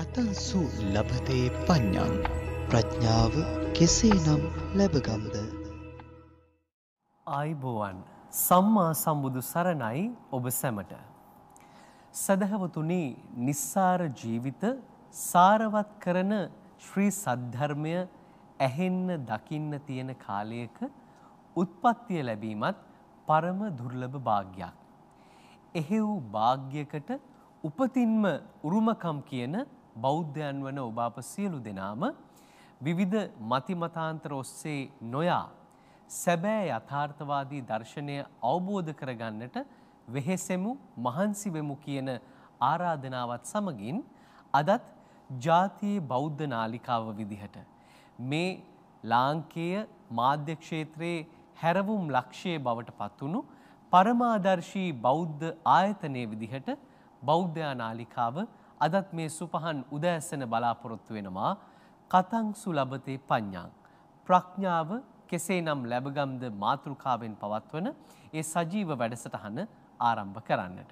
කතන්සු ලබතේ පඥ්ඥන් ප්‍රඥාව කෙසේනම් ලැබගම්ද. ආයිබෝවන් සම්මා සම්බුදු සරණයි ඔබ සැමට. සැදහවතුනේ නිස්සාර ජීවිත සාරවත් කරන ශ්‍රී සද්ධර්මය ඇහෙන්න දකින්න තියෙන කාලයක උත්පත්තිය ලැබීමත් පරම දුර්ලභ භාග්යක්. එහෙව් භාග්‍යකට උපතින්ම උරුමකම් කියන බෞද්ධයන් වන ඔබ අප සියලු දෙනාම විවිධ මතිමතාන්තර ඔස්සේ නොයා සැබෑ යථාර්ථවාදී දර්ශනය අවබෝධ කරගන්නට වෙහෙසෙමු මහන්සි වෙමු කියන ආරාධනාවත් සමගින් අදත් ජාතියේ බෞද්ධ නාලිකාව විදිහට මේ ලාංකේය මාධ්‍ය ක්ෂේත්‍රයේ හැරවුම් ලක්ෂයේ බවට පත්වුණු පරමාදර්ශී බෞද්ධ ආයතනය විදිහට බෞද්ධයා නාලිකාව අදත් මේ සුපහන් උදෑසන බලාපොරොත්තු වෙනවා කතංසු ලබතේ පඤ්ඤං ප්‍රඥාව කෙසේනම් ලැබගම්ද මාතෘකාවෙන් පවත්වන ඒ සජීව වැඩසටහන ආරම්භ කරන්නට.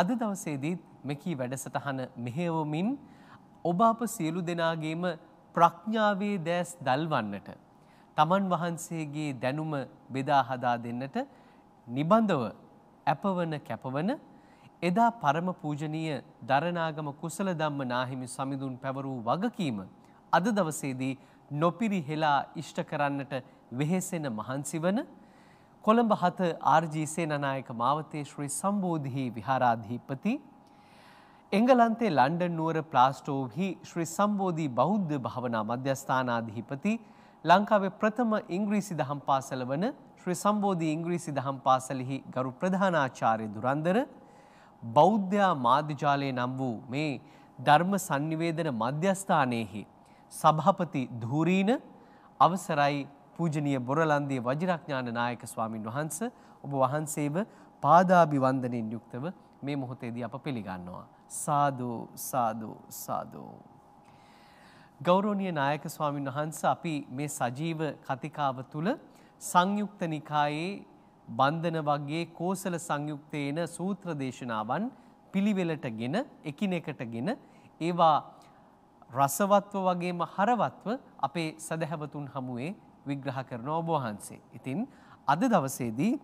අද දවසේදීත් මෙකී වැඩසටහන මෙහෙවමින් ඔබ අප සියලු දෙනාගේම ප්‍රඥාවේ දැස් දල්වන්නට තමන් වහන්සේගේ දැනුම බෙදා හදා දෙන්නට නිබඳව ඇපවන කැපවන එදා පරම පූජනීය දරණාගම කුසල ධම්ම නාහිමි සමිඳුන් පැවරූ වගකීම අද දවසේදී නොපිරිහෙලා ඉෂ්ට කරන්නට වෙහෙසෙන මහන්සිවන කොළඹ හත ආර්ජී සේනනායක මාවතේ ශ්‍රී සම්බෝධිහි විහාරාධිපති එංගලන්තේ ලන්ඩන් නුවර ප්ලාස්ටෝව්හි ශ්‍රී සම්බෝධී බෞද්ධ භාවනා මධ්‍යස්ථානාධිපති ලංකාවේ ප්‍රථම ඉංග්‍රීසි දහම් පාසල වන ශ්‍රී සම්බෝධී ඉංග්‍රීසි දහම් පාසලෙහි ගරු ප්‍රධානාචාර්ය දුරන්දර බෞද්ධයා මාධ්‍යජාලය නම් වූ මේ ධර්ම සංනිවේදන මධ්‍යස්ථානයෙහි සභාපති ධූරීන අවසරයි පූජනීය බොරලන්දිය වජිරඥාන නායක ස්වාමින් වහන්ස ඔබ වහන්සේව පාදාභි වන්දනෙන් යුක්තව මේ මොහොතේදී අප පිළිගන්නවා සාදු සාදු සාදු ගෞරවනීය නායක ස්වාමින් වහන්ස අපි මේ සජීව කතිකාව තුල සංයුක්ත නිකායේ බන්ධන වගේ කෝසල සංයුක්තයේන සූත්‍ර දේශනාවන් පිළිවෙලටගෙන එකිනෙකටගෙන ඒවා රසවත්ව වගේම හරවත්ව අපේ සදහැවතුන් හමුවේ විග්‍රහ කරන ඔබ වහන්සේ. ඉතින් අද දවසේදී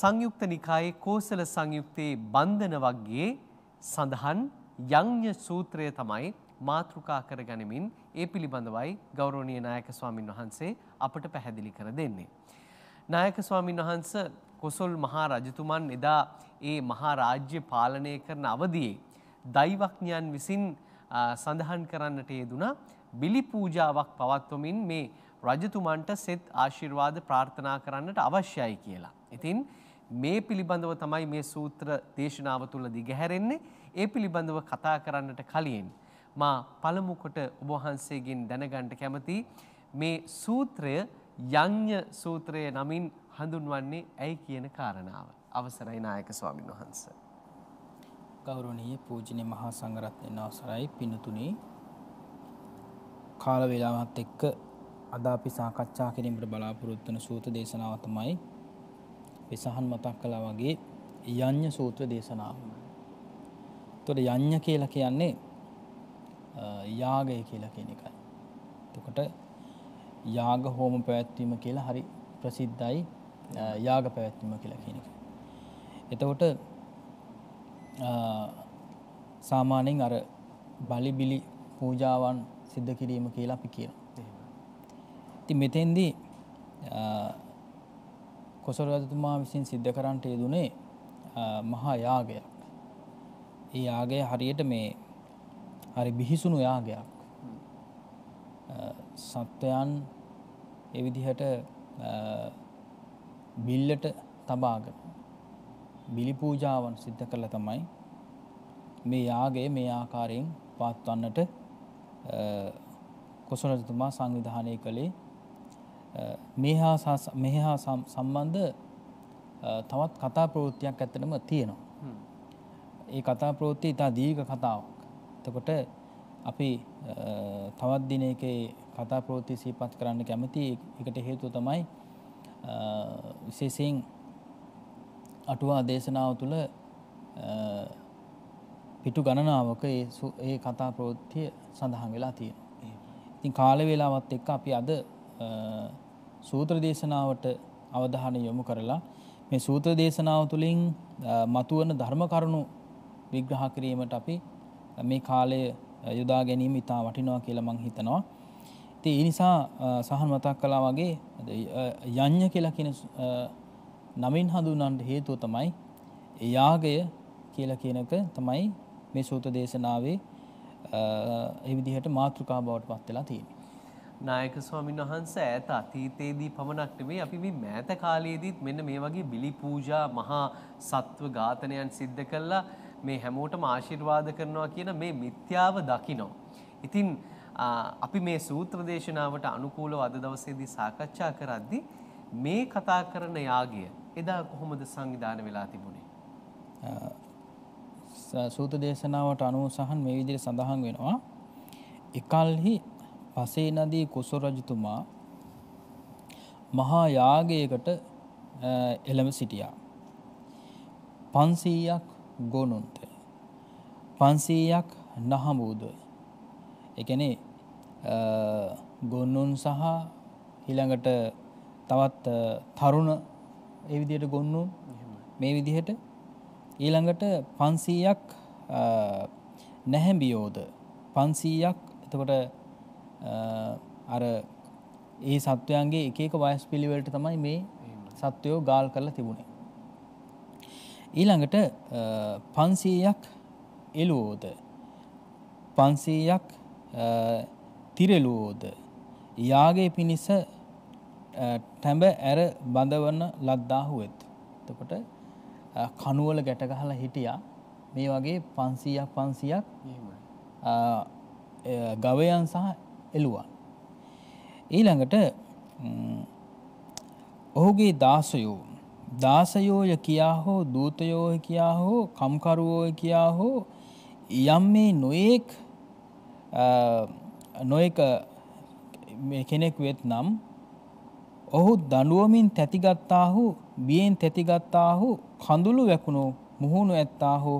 සංයුක්ත නිකායේ කෝසල සංයුක්තයේ බන්ධන වගේ සඳහන් යඤ්ඤ සූත්‍රය තමයි මාතෘකා කරගනිමින් ඒ පිළිබඳවයි ගෞරවනීය නායක ස්වාමින් වහන්සේ අපට පැහැදිලි කර දෙන්නේ. නායක ස්වාමීන් වහන්ස කොසොල් මහා රජතුමන් එදා ඒ මහා රාජ්‍ය පාලනය කරන අවදියේ දෛවඥයන් විසින් සඳහන් කරන්නට යෙදුනා බිලි පූජාවක් පවත්වමින් මේ රජතුමන්ට සෙත් ආශිර්වාද ප්‍රාර්ථනා කරන්නට අවශ්‍යයි කියලා. ඉතින් මේ පිළිබඳව තමයි මේ සූත්‍ර දේශනාව තුළ දිගහැරෙන්නේ. ඒ පිළිබඳව කතා කරන්නට කලින් මා පළමු කොට ඔබ වහන්සේගෙන් දැනගන්න කැමති මේ සූත්‍රය යඤ්ඤ සූත්‍රයේ නමින් හඳුන්වන්නේ ඇයි කියන කාරණාව. අවසරයි නායක ස්වාමීන් වහන්ස. ගෞරවනීය පූජනීය මහා සංඝරත්නයන් අවසරයි පින්තුනි. කාල වේලාවත් එක්ක අද අපි සාකච්ඡා කිරීමට බලාපොරොත්තු වන සූත්‍ර දේශනාව තමයි විසහන් මතක් කළා වගේ යඤ්ඤ සූත්‍ර දේශනාව. එතකොට යඤ්ඤ කියලා කියන්නේ යාගය කියලා කියන එකයි. එතකොට යාග හෝම පැවැත්වීම කියලා හරි ප්‍රසිද්ධයි යාග පැවැත්වීම කියලා කියන එක. එතකොට සාමාන්‍යයෙන් අර බලිබිලි පූජාවන් සිද්ධ කිරීම කියලා අපි කියන. ති මෙතෙන්දී කොසල් රජතුමා විසින් සිද්ධ කරන්ට යෙදුනේ මහා යාගයක්. ඒ යාගය හරියට මේ හරි බිහිසුණු යාගයක් සත්වයන් එවිදිහට බිල්ලට තබාගෙන බිලිපූජාවන් සිද්ධ කරලා තමයි මේ යාගේ මේ ආකාරයෙන් පාත්වන්නට කොසොනජතුමා සංවිධානය කළේ මෙහා සම්බන්ධ තවත් කතා ප්‍රවෘත්තියක් ඇත්තටම තියෙනවා. ඒ කතා ප්‍රවෘත්ති ඉතා දීර්ඝ කතාවක්. එතකොට අපි තවත් දිනයකේ කතා ප්‍රවෘත්ති සිහිපත් කරන්න කැමති එකට හේතුව තමයි විශේෂයෙන් අටුවා දේශනාව තුළ පිටු ගණනාවක ඒ කතා ප්‍රවෘත්තිය සඳහන් වෙලා තියෙන. ඉතින් කාල වේලාවත් එක්ක අපි අද සූත්‍ර දේශනාවට අවධානය යොමු කරලා මේ සූත්‍ර දේශනාව තුළින් මතුවන ධර්ම කරුණු විග්‍රහ කිරීමට අපි මේ කාලය යොදා ගැනීම ඉතා වටිනවා කියලා මං හිතනවා. ති ඉනිසා සහන් මතක් කලා වගේ යං්ඥ කියලා කියන නමින් හඳුනන්ට හේතුව තමයි යාගය කියල කියනක තමයි මේ සූත දේශනාවේ එවිදිහට මාතෘකා බවට පත් වෙලා තියෙන. නායක ස්වාමීන් වහන්ස ඇත අතීතයේදී පමණක්ට මේ අපි මේ මෑත කාලයේදීත් මෙන්න මේ වගේ බිලි පූජා මහා සත්ව ඝාතනයන් සිද්ධ කල්ලා මේ හැමෝටම ආශිර්වාද කරනවා කියන මේ මිත්‍යාව දකිනවා. ඉතින් අපි මේ සූත්‍ර දේශනාවට අනුකූලව අද දවසේදී සාකච්ඡා කරද්දී මේ කතා කරන යාගය එදා කොහොමද සංවිධානය වෙලා තිබුණේ? සූත්‍ර දේශනාවට අනුව සහන් මේ විදිහට සඳහන් වෙනවා. එකල්හි පසේ නදී කුසෝ රජතුමා මහා යාගයකට එළඹ සිටියා. 500ක් ගොනුන්ද. පන්සීයක් නහමූදයි. එකනේ ගොන්නුන් සහ හිළඟට තවත් තරුණ එවිදියට ගොන්නුන් මේ විදිහට ඊළඟට පන්සීයක් නැහැම්බියෝද පන්සීයක් එතකොට අර ඒ සත්වයන්ගේ එකක වයස් පිළිවෙලට තමයි මේ සත්වයෝ ගාල් කරලා තිබුණේ ඊළඟට පන්සීයක් එලුවෝද පන්සීයක් තිරෙලුවෝද යාගේ පිණිස ටැඹ ඇර බඳවන්න ලද්දාහුවෙත්. තකොට කනුවල ගැටගහල හිටියා මේ වගේ පන්සීයක් පන්සියක් ගවයන් සහ එළුවන්. ඊළඟට ඔහුගේ දාසයෝ දාසයෝය කියා හෝ දූතයෝය කියා හෝ කම්කරුවෝය කියා හෝ යම් මේ නොයෙක් නොයක කෙනෙක් වෙත් නම් ඔහු දඩුවමින් තැතිගත්තාහු බියෙන් තැතිගත්තාහු කඳුළු වැකුණු මුහුණු ඇත්තාහු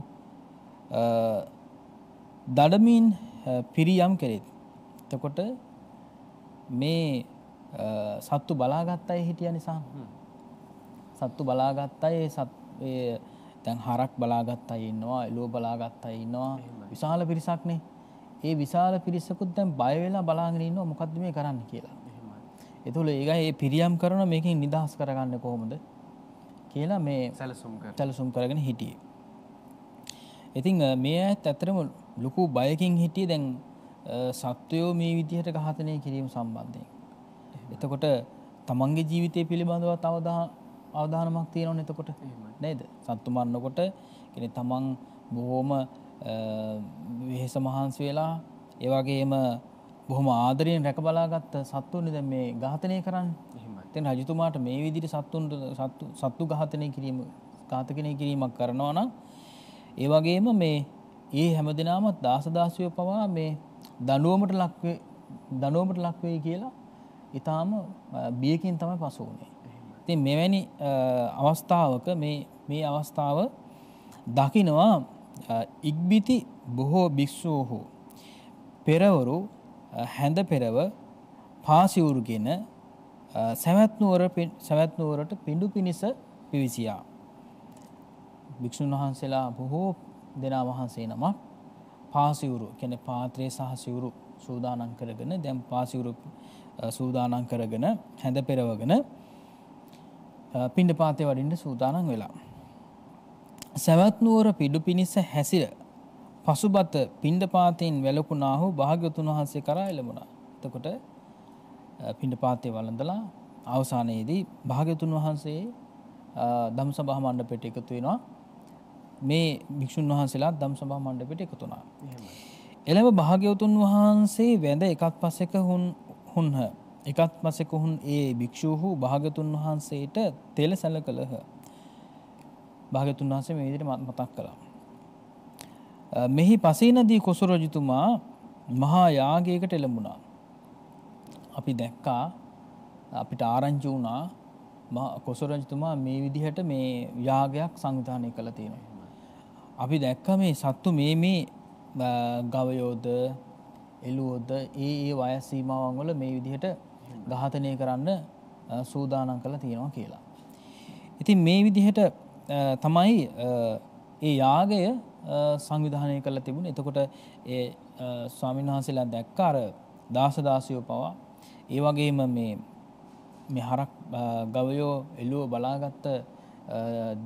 දඩමින් පිරියම් කෙරෙත්. තකොට මේ සත්තු බලාගත්තයි හිටිය නිසා. සත්තු බලාගත් අය සත් තැන් හරක් බලාගත් අය ඉන්නවා එලුව බලාගත් අය ඉන්නවා විශාල පිරිසක්නේ ඒ විශාල පිරිසකුත් දැන් බයවෙලා බලාගෙන ඉන්නවා මොකක්ද මේ කරන්න කියලා එතුළ ඒග ඒ පිරියම් කරන මේකින් නිදහස් කරගන්න කොහොමද කියලා මේ සැලසුම් කරගෙන හිටිය. ඉතිං මේ ඇත් ඇතරම ලොකු බයකින් හිටිය දැන් සත්වයෝ මේ විදිහට ඝාතනය කිරීම සම්බන්ධයෙන්. එතකොට තමන්ගේ ජීවිතය පිළිබඳව තවදා අවධානමක් තියෙනවන එතකොට නේද සත්තුමරන්නකොට කෙන තමන් බොහෝම වෙහෙස මහන්සි වෙලා ඒවගේම බොහොම ආදරයෙන් රැක බලාගත්ත සත්තුන් නිද මේ ඝාතනය කරන්න තෙන් රජතුමාට මේ විදිරි සත්තුන්ට සත්තු ඝාතනය කිරීම ඝාතකනය කිරීමක් කරනවා නම් ඒවගේම මේ ඒ හැම දෙනාමත් දාසදාසය පවා මේ දනුවමට ලක්වේ දනුවමට ලක්වෙයි කියලා ඉතාම බියකින් තමයි පසු වනේ ති මෙවැනි අවස්ථාවක මේ අවස්ථාව දකිනවා ඉක්බිති බොහෝ භික්‍ෂූහු පෙරවරු හැඳ පෙරව පාසිවුරුගෙන සැවැත්නුවර සැවැත්නුවරට පිඩු පිණිස පිවිසියා. භික්‍ෂූන් වහන්සේලා බොහෝ දෙනා වහන්සේ නමක් පාසිවුරු කෙන පාත්‍රයේ සහසිවුරු සූදානන් කරගෙන දැම් පාසිවුරු සූදානන් කරගෙන හැඳ පෙරවගෙන පිණ්ඩ පාතය වඩින්ට සූදානන් වෙලා. සැවත්නුවර පිඩු පිණිස හැසිර පසුබත පිණ්ඩ පාතයෙන් වැලකුණාහු භාග්‍යතුන් වහන්සේ කරා එළමුණා. එතකොට පිණ්ඩ පාතය වළඳලා අවසානයේදී භාග්‍යතුන් වහන්සේ දම් සභහ මණ්ඩපෙට එකතු වෙනවා මේ භික්‍ෂූන් වහන්සේලා දම් සභා මණ්ඩපෙට එකතුනා. එළම භාග්‍යවතුන් වහන්සේ වැඳ එකක් පස්සෙක හුන්හ එකත් පසෙකුහුන් ඒ භික්‍ෂූහු භාගතුන් වහන්සේට තෙල සැල කළහ. භාගතුන් වහන්සේ මේදිට මතක් කළා. මෙහි පසීනදී කොසුරජතුමා මහා යාගේකට එළඹුණා. අපි දැක්කා අපිට ආරංචි වුණා කොසුරජතුමා මේ විදිහට මේ යාගයක් සංවිධානය කළ තියෙනවා. අපි දැක්ක මේ සත්තු මේ මේ ගවයෝද එළුවෝද ඒ ඒ වයසීමාවන් වල මේ විදිහට ඝාතනය කරන්න සූදානම් කළ තියෙනවා කියලා. ඉතින් මේ විදිහට තමයි ඒ යාගය සංවිධානය කළ තිබුණ එතකොට ඒ ස්වාමීන් වහන්සේලා දැක්ක අර දාසදාසයෝ පවා ඒ වගේම මේ මේ හරක් ගවයෝ එලුව බලාගත්ත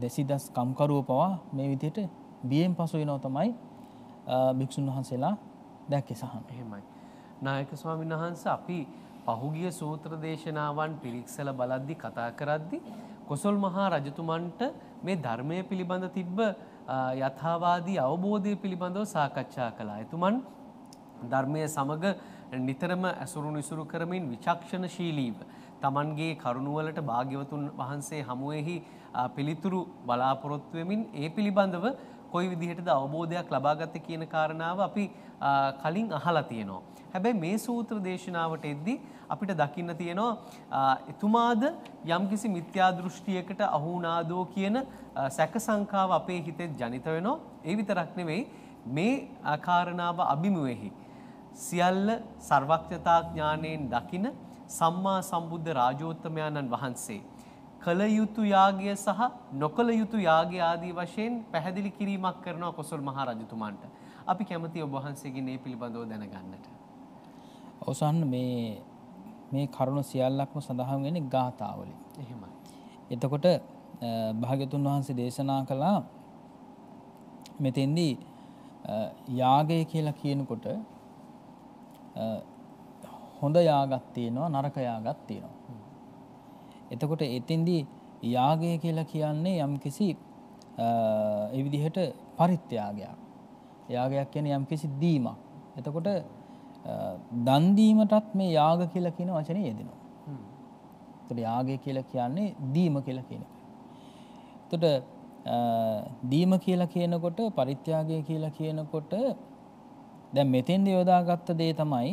දෙසිදස් කම්කරුව පවා මේ විදියට බියෙන් පසු වෙනව තමයි භික්‍ෂූන් වහන්සේලා දැක්කෙ සහන් එහෙමයි නායක ස්වාමීන් වහන්ස අපි පහුගිය සූත්‍ර දේශනාවන් පිරික්සල බලද්දි කතා කරද්දි කොසල් මහා රජතුමන්ට මේ ධර්මය පිළිබඳ තිබ්බ යථාවාදී අවබෝධය පිළිබඳව සාකච්ඡා කළා. එතුමන් ධර්මය සමග නිතරම ඇසුරු නිසුරු කරමින් විචක්ෂණශීලීව තමන්ගේ කරුණුවලට භාග්‍යවතුන් වහන්සේ හමුවෙහි පිළිතුරු බලාපොරොත්තු වෙමින් ඒ පිළිබඳව කොයි විදිහටද අවබෝධයක් ලබාගත කියන කාරණාව අපි කලින් අහලා තියෙනවා. හැබැයි මේ සූත්‍ර දේශනාවට එද්දී අපිට දකින්න තියෙනවා එතුමාද යම්කිසි මිත්‍යා දෘෂ්ටියකට අහු වුණාදෝ කියන සැක සංකාව අපේ හිතේ ජනිත වෙනවා. ඒ විතරක් නෙවෙයි මේ කාරණාව අභිමුවෙහි සියල්ල සර්වඥතා ඥාණයෙන් දකින සම්මා සම්බුද්ධ රාජෝත්තමයන්න් වහන්සේ කළ යුතු යාගය සහ නොකළ යුතු යාගය ආදී වශයෙන් පැහැදිලි කිරීමක් කරනවා කොසල් මහරජතුමාන්ට. අපි කැමති ඔබ වහන්සේගෙන් මේ පිළිබඳව දැනගන්නට. ඔසන්න මේ මේ කරුණ සියල්ලක්ම සඳහන් වෙන්නේ ගාථාවලින්. එහෙමයි. එතකොට භාග්‍යතුන් වහන්සේ දේශනා කළා මෙතෙන්දී යාගය කියලා කියනකොට හොඳ යාගක් තියෙනවා නරක යාගක් තියෙනවා. එතකොට එතෙන්දී යාගය කියලා කියන්නේ යම් කිසි එවිදිහට පරිත්‍යාගයක්. යාගයක් කියන යම් කිසි දීමක්. එතකොට දන්දීමටත් මේ යාග කියලා කියන වචනය යෙදෙනවා. එතකොට යාගය කියලා කියන්නේ දීම කියලා කියන එක. එතකොට දීම කියලා කියනකොට පරිත්‍යාගය කියලා කියනකොට දැන් මෙතෙන්ද යොදාගත්ත දේ තමයි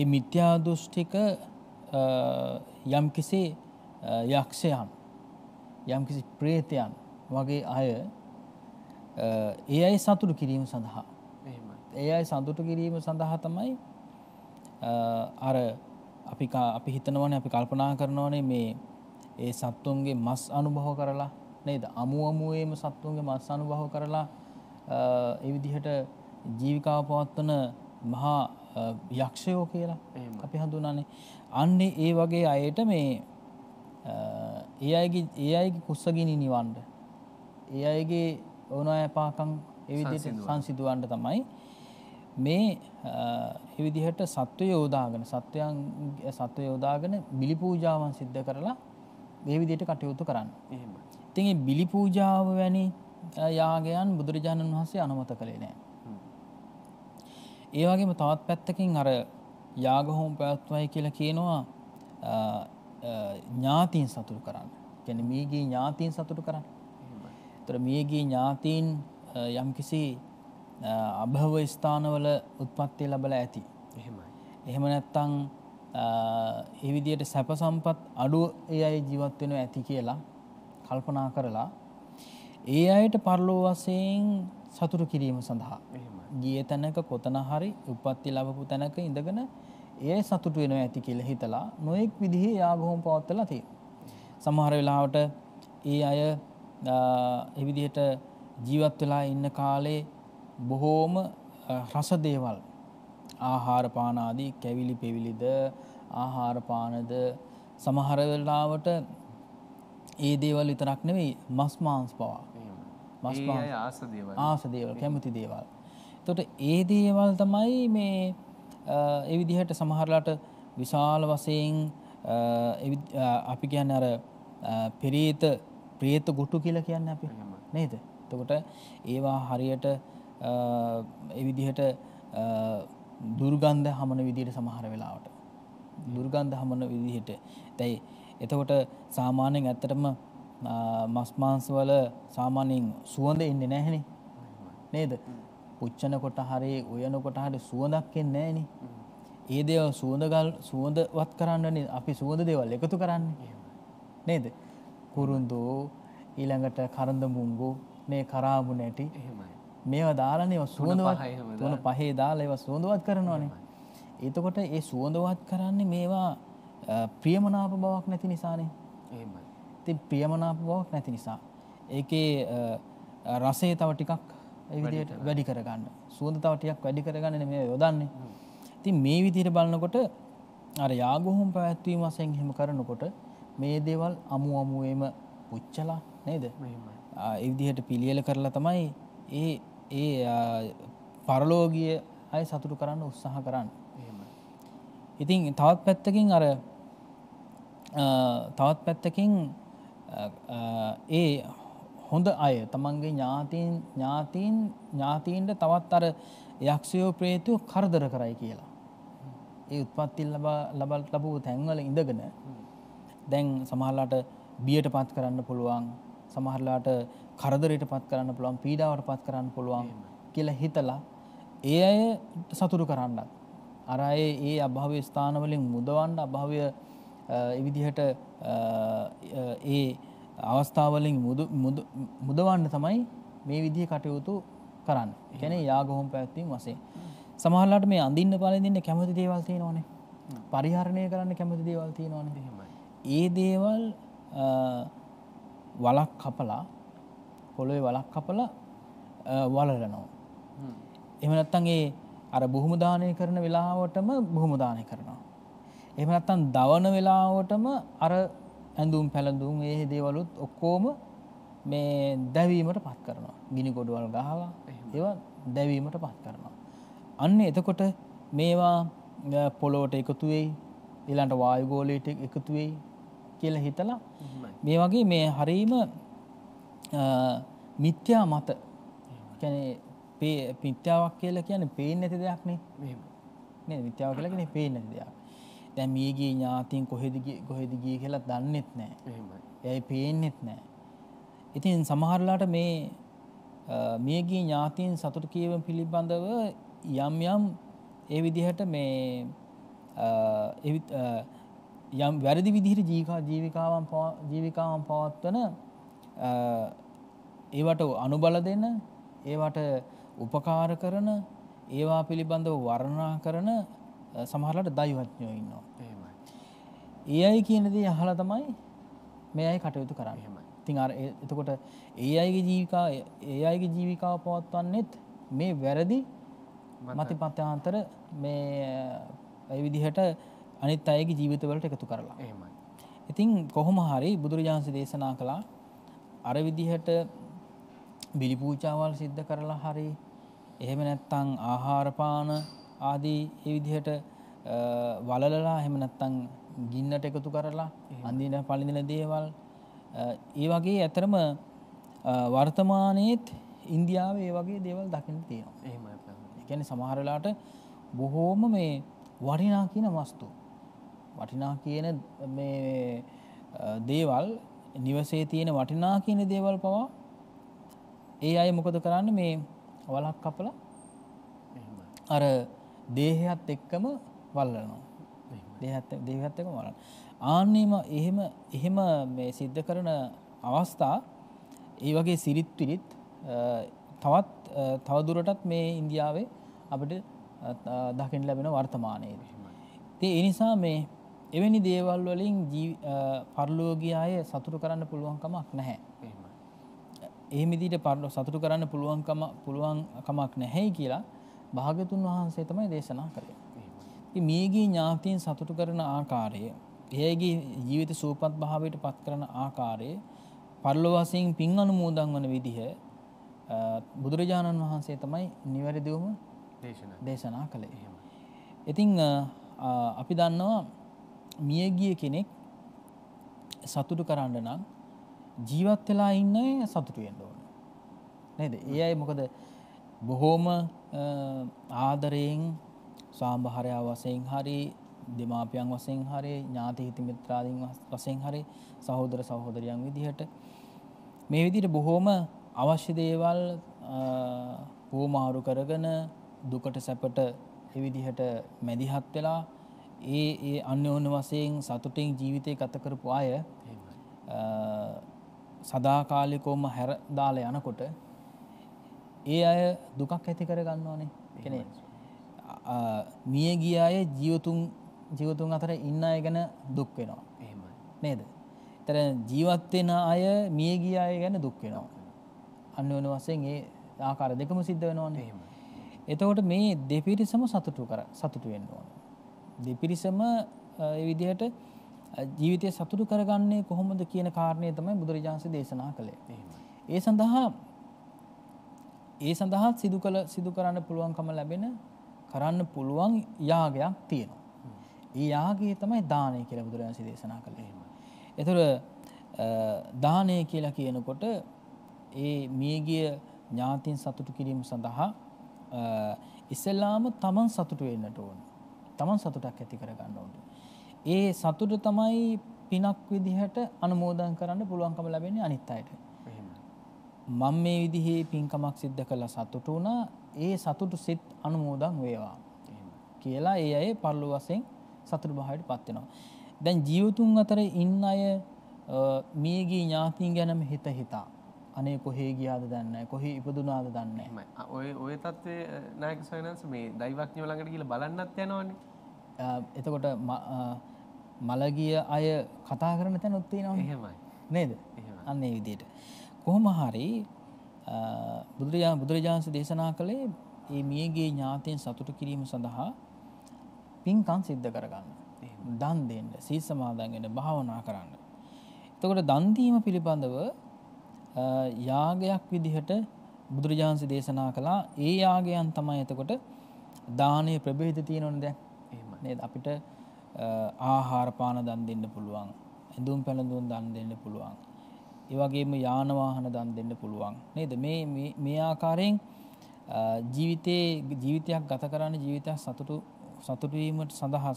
ඒ මිත්‍යාදෘෂ්ටික යම් කිසි යක්ෂයන් යම් කිසි ප්‍රේතයන් වගේ අය ඒ අයි සතුටු කිරීම සඳහා ඒ අයි සඳුටු කිරීම සඳහා තමයි අර අපි අපි හිතනවන අපි කල්පනා කරනවනේ මේ ඒ සත්තුන්ගේ මස් අනුභව කරලා නේද අමුුවමුවේම සත්තුන්ගේ මස් අනුභව කරලා එවිදිහට ජීවිකාව පවත්වන මහා යක්ෂයෝ කියලා අපි හඳුනන්නේ අන්නේ ඒ වගේ අයට මේ ඒ අයගේ ඒ අයගේ කුස්සගිනි නිවන්ඩ ඒ අයගේ ඕන අය පාකං එවිදි සංසිදුවන්ට තමයි මේ එවිදිහට සත්ව යෝදාගෙන සත්වයන් සත්ව යෝදාගෙන බිලිපූජාවන් සිද්ධ කරලා ඒ විදියට කටයුතු කරන්න. ඉතින් බිලිපූජාව වැනි යාගයන් බුදුරජාණන් වහන්සේ අනුමත කළේ නෑ. ඒ වගේම තවත් පැත්තකින් අර යාගහෝම් පැවැත්වයි කියලා කියනවා ඥාතීන් සතුටු කරන්න. يعني මියගේ ඥාතීන් සතුටු කරන්න. ඒතර මියගේ ඥාතීන් යම්කිසි අභව ස්ථානවල උත්පත්ති ලැබලා ඇති. එහෙමයි. එහෙම නැත්නම් ඒ විදියට සැප සම්පත් අඩු ඒ අය ජීවත් වෙනවා ඇති කියලා කල්පනා කරලා ඒ අයට පරලෝ වශයෙන් සතුටු කිරීම සඳහා ගිය තැනක කොතන හරි උපත්ති ලබපු තැනක ඉඳගෙන ඒ සතුටු වෙනවා ඇති කියලා හිතලා නොඑක් විදිහේ යා බොහොම පවත්ලා තියෙනවා. සමහර වෙලාවට ඒ අය ඒ විදිහට ජීවත් වෙලා ඉන්න කාලේ බොහෝම රස දේවල් ආහාර පාන ආදී කැවිලි පෙවිලිද ආහාර පානද සමහර වෙලාවට ඒ දේවල් විතරක් නෙවෙයි මස් මාංශ පවා මස් මාංශ ආස දේවල් ආස දේවල් කැමති දේවල් තොට ඒ දේවල් තමයි මේ එවිදිහට සමහරලාට විශාල වසයෙන් අපි කියන්න අර පෙරේත ප්‍රේත ගොටු කියලා කියන්න අපි නේද තකොට ඒවා හරියට එවිදිහට දුර්ගන්ධ හමන විදියට සමහර වෙලාවට දුර්ගන්ධ හමන විදිහට තැයි එතකොට සාමාන්‍යයෙන් ඇත්තටම මස්මාන්සවල සාමාන්‍යයෙන් සුවඳ එන්නේ නැහැනේ නේද පුච්චනකොට හරි ඔයනකොට හරි සුවඳක් එන්නේ නෑනේ. ඒ දේවල් සුවඳගල් සුවඳවත් කරන්නනේ අපි සුවඳ දේවල් එකතු කරන්නේ. නේද? කුරුඳෝ ඊළඟට කරඳ මුංගෝ මේ කරාබු නැටි මේවා දාලනේ සුවඳවත් තුන පහේ දාලා ඒවා සුවඳවත් කරනවානේ. එතකොට ඒ සුවඳවත් කරන්නේ මේවා ප්‍රියමනාප බවක් නැති නිසානේ. එහෙමයි. ඉතින් ප්‍රියමනාප බවක් නැති නිසා ඒකේ රසය තව ටිකක් ඒවිදියට වැඩි කරගන්න සුවඳ තවටයක් වැඩි කරගන්න මේ යොදන්නේ ඉතින් මේ විදියට බලන්නකොට අර යාගොහොම් පැවැත්වීම වසයෙන් හෙම කරනකොට මේ දේවල් අමු අමුවේම පුච්චලා නේද ඉවිදිහට පිළියල කරලා තමයි ඒ ඒ පරලෝගිය අය සතුටු කරන්න උත්සාහ කරන්න ඉතින් තවත් පැත්තකින් අර තවත් පැත්තකින් ඒ හොඳ අය තමන්ගේ ඥාතින් ඥාතින් ඥාතීන්ට තවත් අර යක්ෂයෝ ප්‍රේතියෝ කරදර කරයි කියලා. ඒ උත්පත්තිල් ලබල් ලබූ තැන්වල ඉඳගෙන දැන් සමහරලාට බියට පත් කරන්න පුළුවන් සමහරලාට කරදරයට පත් කරන්න පුළුවන් පීඩාවට පත් කරන්න පුළුවන් කියලා හිතලා ඒ අය සතුරු කරන්නත්. අරය ඒ අභාවය ස්ථානවලින් මුදවන්න අභාවය එවිදිහට ඒ අවස්ථාවලින් මුදවන්න තමයි මේ විදිහ කටයුතු කරන්න කැනෙ යාගොහොම් පැත්වීම වසේ. සමහල්ලට මේ අඳන්න පලදින්න කැමති දේවල්තිය නොන පරිහරණය කරන්න කැමති දේවල්තිය නොන ඒ දේවල් වලක් කපලා පොළොේ වලක් කපල වලලනෝ. එමනත්තන්ගේ අර බොහොමදානය කරන වෙලාවටම බොහොමදානය කරනවා. එමනත්තන් දවන වෙලාවටම අර ඇඳුම් පැළඳුම් ඒ දේවලුත් ඔක්කෝම මේ දැවීමට පත් කරනවා ගිනි ගොඩුවල් ගහලා ඒවා දැවීමට පත් කරනවා. අන්න එතකොට මේවා පොලෝට එකතුවෙයි ඊළන්ට වායුගෝලයට එකතුවෙයි කියල හිතලා මේ වගේ මේ හරීම මිත්‍යා මත මිත්‍යාවක් කියලා කියන පේන නැති දෙයක්නේ මෙ මිත්‍යාව කියලගෙන පේන නැති දෙයක් දැන් මියගේ ඥාතීන් කොහෙද ගියේ කොහෙද ගියේ කියලා දන්නෙත් නැහැ. එහෙමයි. එයයි පේන්නෙත් නැහැ. ඉතින් සමහරලාට මේ මියගේ ඥාතීන් සතුට කියවීම පිළිබඳව යම් යම් ඒ විදිහට මේ යම් වැරදි විදිහට ජීකා ජීවිකාවන් ජීවිකාවන් පවත්වන ඒවට අනුබල දෙන ඒවට උපකාර කරන ඒවා පිළිබඳව වර්ණනා කරන සමහරලට දයිවත්ඥෝ ඉන්නවා. ඒ අයි කියනදී අහල තමයි මේ අයි කටයුතු කරන්නම තිං අර එතකොට ඒ අයිගේ ජීවිකා ඒ අයිගේ ජීවිකාව පවත්වන්නෙත් මේ වැරදි මති පත්‍යන්තර මේ ඇයි විදිහට අනිත් අයගේ ජීවිතවලට එකතු කරලා එමයි. ඉතින් කොහොම හරි බුදුරජාන්සි දේශනා කළා අර විදිහට බිලිපූචාවල් සිද්ධ කරලා හරි එහෙම නැත්තං ආහාරපාන ආදී ඒ විදිහට වලලලා එහෙම නැත්තම් ගින්නට එකතු කරලා අඳින පළඳින දේවල් ඒ වගේ ඇතරම වර්තමානයේත් ඉන්දියාවේ ඒ වගේ දේවල් දකින්න තියෙනවා. එහෙමයි. ඒ කියන්නේ සමහර වෙලාවට බොහෝම මේ වටිනා කියන වස්තු වටිනා කියන මේ දේවල් නිවසේ තියෙන වටිනා කියන දේවල් පවා ඒ අය මොකද කරන්න මේ වලක් කපලා අර දේහයත් එක්කම වල්ලනවා. දේහත් දේහත් එක්කම වල්ලන. ආන්නේම එහෙම එහෙම මේ සිද්ධ කරන අවස්ථා ඒ වගේ සිරිත් විරිත් තවත් තවදුරටත් මේ ඉන්දියාවේ අපිට දකින්න ලැබෙන වර්තමානයේදී. ඉතින් ඒ නිසා මේ එවැනි දේවල් වලින් පරලෝකීය අය සතුටු කරන්න පුළුවන් කමක් නැහැ. එහෙම. එහෙම විදිහට සතුටු කරන්න පුළුවන් කම පුළුවන් කමක් නැහැයි කියලා භාගතුන් වහන්සේ තමයි දේශනා කළේ. මේගී ඥාතීන් සතුටු කරන ආකාරය, එයගේ ජීවිත සූපත් භාවයට පත් කරන ආකාරය, පරලෝ වශයෙන් පින් අනුමෝදන් වන විදිහ බුදුරජාණන් වහන්සේ තමයි නිවැරදිවම දේශනා කළේ. ඉතින් අපි දන්නවා මියගිය කෙනෙක් සතුටු කරන්න නම් ජීවත් වෙලා ඉන්නේ සතුටු වෙන්න ඕන. නේද? ඒ අය මොකද බොහෝම ආදරයෙන් සාම්භහරයා වසයෙන් හරි දෙමාපියන් වසයෙන් හරි ඥාති හිතිමිත්‍රාදීන් වසයෙන් හරි සහෝදර සහෝදරියන් විදිහට මේ විදිට බොහෝම අවශ්‍ය දේවල් පූමාරු කරගන දුකට සැපට එවිදිහට මැදිහත් වෙලා ඒ ඒ අන්න ඕන වසයෙන් සතුටින් ජීවිතය කතකරපු අය සදාකාලිකෝම හැර දාල යනකොට ඒ අය දුකක් ඇති කර ගන්නවානේ කෙනෙ මිය ගිය අය ජීවතුන් ජීවතුන් අතර ඉන්න අය ගැන දුක් වෙනවා එහෙම නේද තර ජීවත්වෙන අය මිය ගිය අය ගැන දුක් වෙනවා අන්න වන වසෙන් ඒ ආකාර දෙකම සිද්ධ වෙනවාන එහෙම එතකොට මේ දෙපිරිසම සතුටු කර සතුටු වෙන්න ඕන දෙපිරිසම විදිහට ජීවිතය සතුටු කරගන්නේ කොහොමද කියන කාරණය තමයි බුදුරජාන්සේ දේශනා කළේ ඒ සඳහා ඒ සඳහා සිදු කළ සිදු කරන්න පුළුවන්කම ලැබෙන කරන්න පුළුවන් යාගයක් තියෙනවා. ඒ යාගේ තමයි දානය කියල බුදුරජාන්සි දේශනා කළේ. එතුර දානය කියලා කියනකොට ඒ මියගිය ඥාතින් සතුටු කිරීම සඳහා ඉස්සෙල්ලාම තමන් සතුට වෙන්නට ඕන. තමන් සතුටක් ඇති කරගන්න ඕට. ඒ සතුට තමයි පිනක් විදිහට අනුමෝදන් කරන්න පුළුවන්කම ලැබෙන අනිත් අයට. මම මේ විදිහේ පින්කමක් සිද්ධ කළ සතුට වුණා ඒ සතුටු සිත් අනුමෝදන් වේවා කියලා ඒ අය පරලෝ වශයෙන් සතුට භාවයට පත් වෙනවා. දැන් ජීවතුන් අතර ඉන්න අය මියගිය ඥාතීන් ගැනම හිත හිතා අනේ කොහේ ගියාද දන්නේ කොහේ ඉපදුනාද දන්නේ ඔය ඔය தત્ත්වය නායක සයනන්ස් මේ දෛවඥය ළඟට ගිහලා බලන්නත් යනවනේ එතකොට මලගිය අය කතා කරන තැනුත් තියෙනවනේ එහෙමයි නේද අන්න ඒ විදිහට කොහොම හරි බුදුරජා බුදුරජාන්ස දේශනා කළේ ඒ මියගේ ඥාතයෙන් සතුට කිරීම සඳහා පින්කන් සිද්ධ කරගන්න. දන් දෙන්න සී සමාදන්ගෙන භාවනා කරන්න. එතකොට දන්දීම පිළිබඳව යාගයක් විදිහට බුදුරජාන්සි දේශනා කළා ඒ යාගයන් තමයි එතකොට දානය ප්‍රබේධ තියෙනවන දැ නේද අපිට ආහාරපාන දන් දෙන්න පුළුවන් ඇඳුම් පැළඳුම් දන් දෙන්න පුළුවන් ඒවගේම යානවාහන දන් දෙන්න පුළුවන් නේද මේ මේ ආකාරයෙන් ජීවිතයේ ජීවිතයක් ගත කරන්න ජීවිතයක් සතුටු සතුටවීමට සඳහා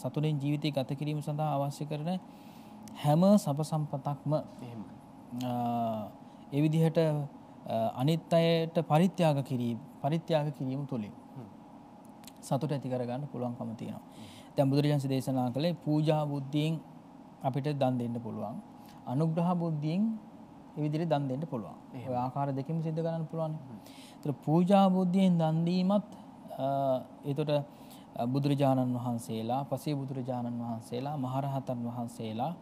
සතුටින් ජීවිතය ගත කිරීම සඳහා අවශ්‍ය කරන හැම සපසම්පතක්ම ඒ විදිහට අනිත් අයට පරිත්‍යාග කිරීම පරිත්‍යාග කිරීම තුළින් සතුට ඇති කරගන්න පුළුවන්කම තියෙනවා. දැන් බුදුරජාණන් දේශනා කළේ පූජා බුද්ධියෙන් අපිට දන් දෙන්න පුළුවන්. අනුග්‍රහ බුද්ධියෙන් එවිදිරි දන් දෙන්න පුළුවන් ඒ ආකාර දෙකම සිද්ධ කරන්න පුළුවන් තර පූජා බුද්ධියෙන් දන්දීමත් එතොට බුදුරජාණන් වහන්සේලා පසේ බුදුරජාණන් වහන්සේලා මහරහතන් වහන්සේලා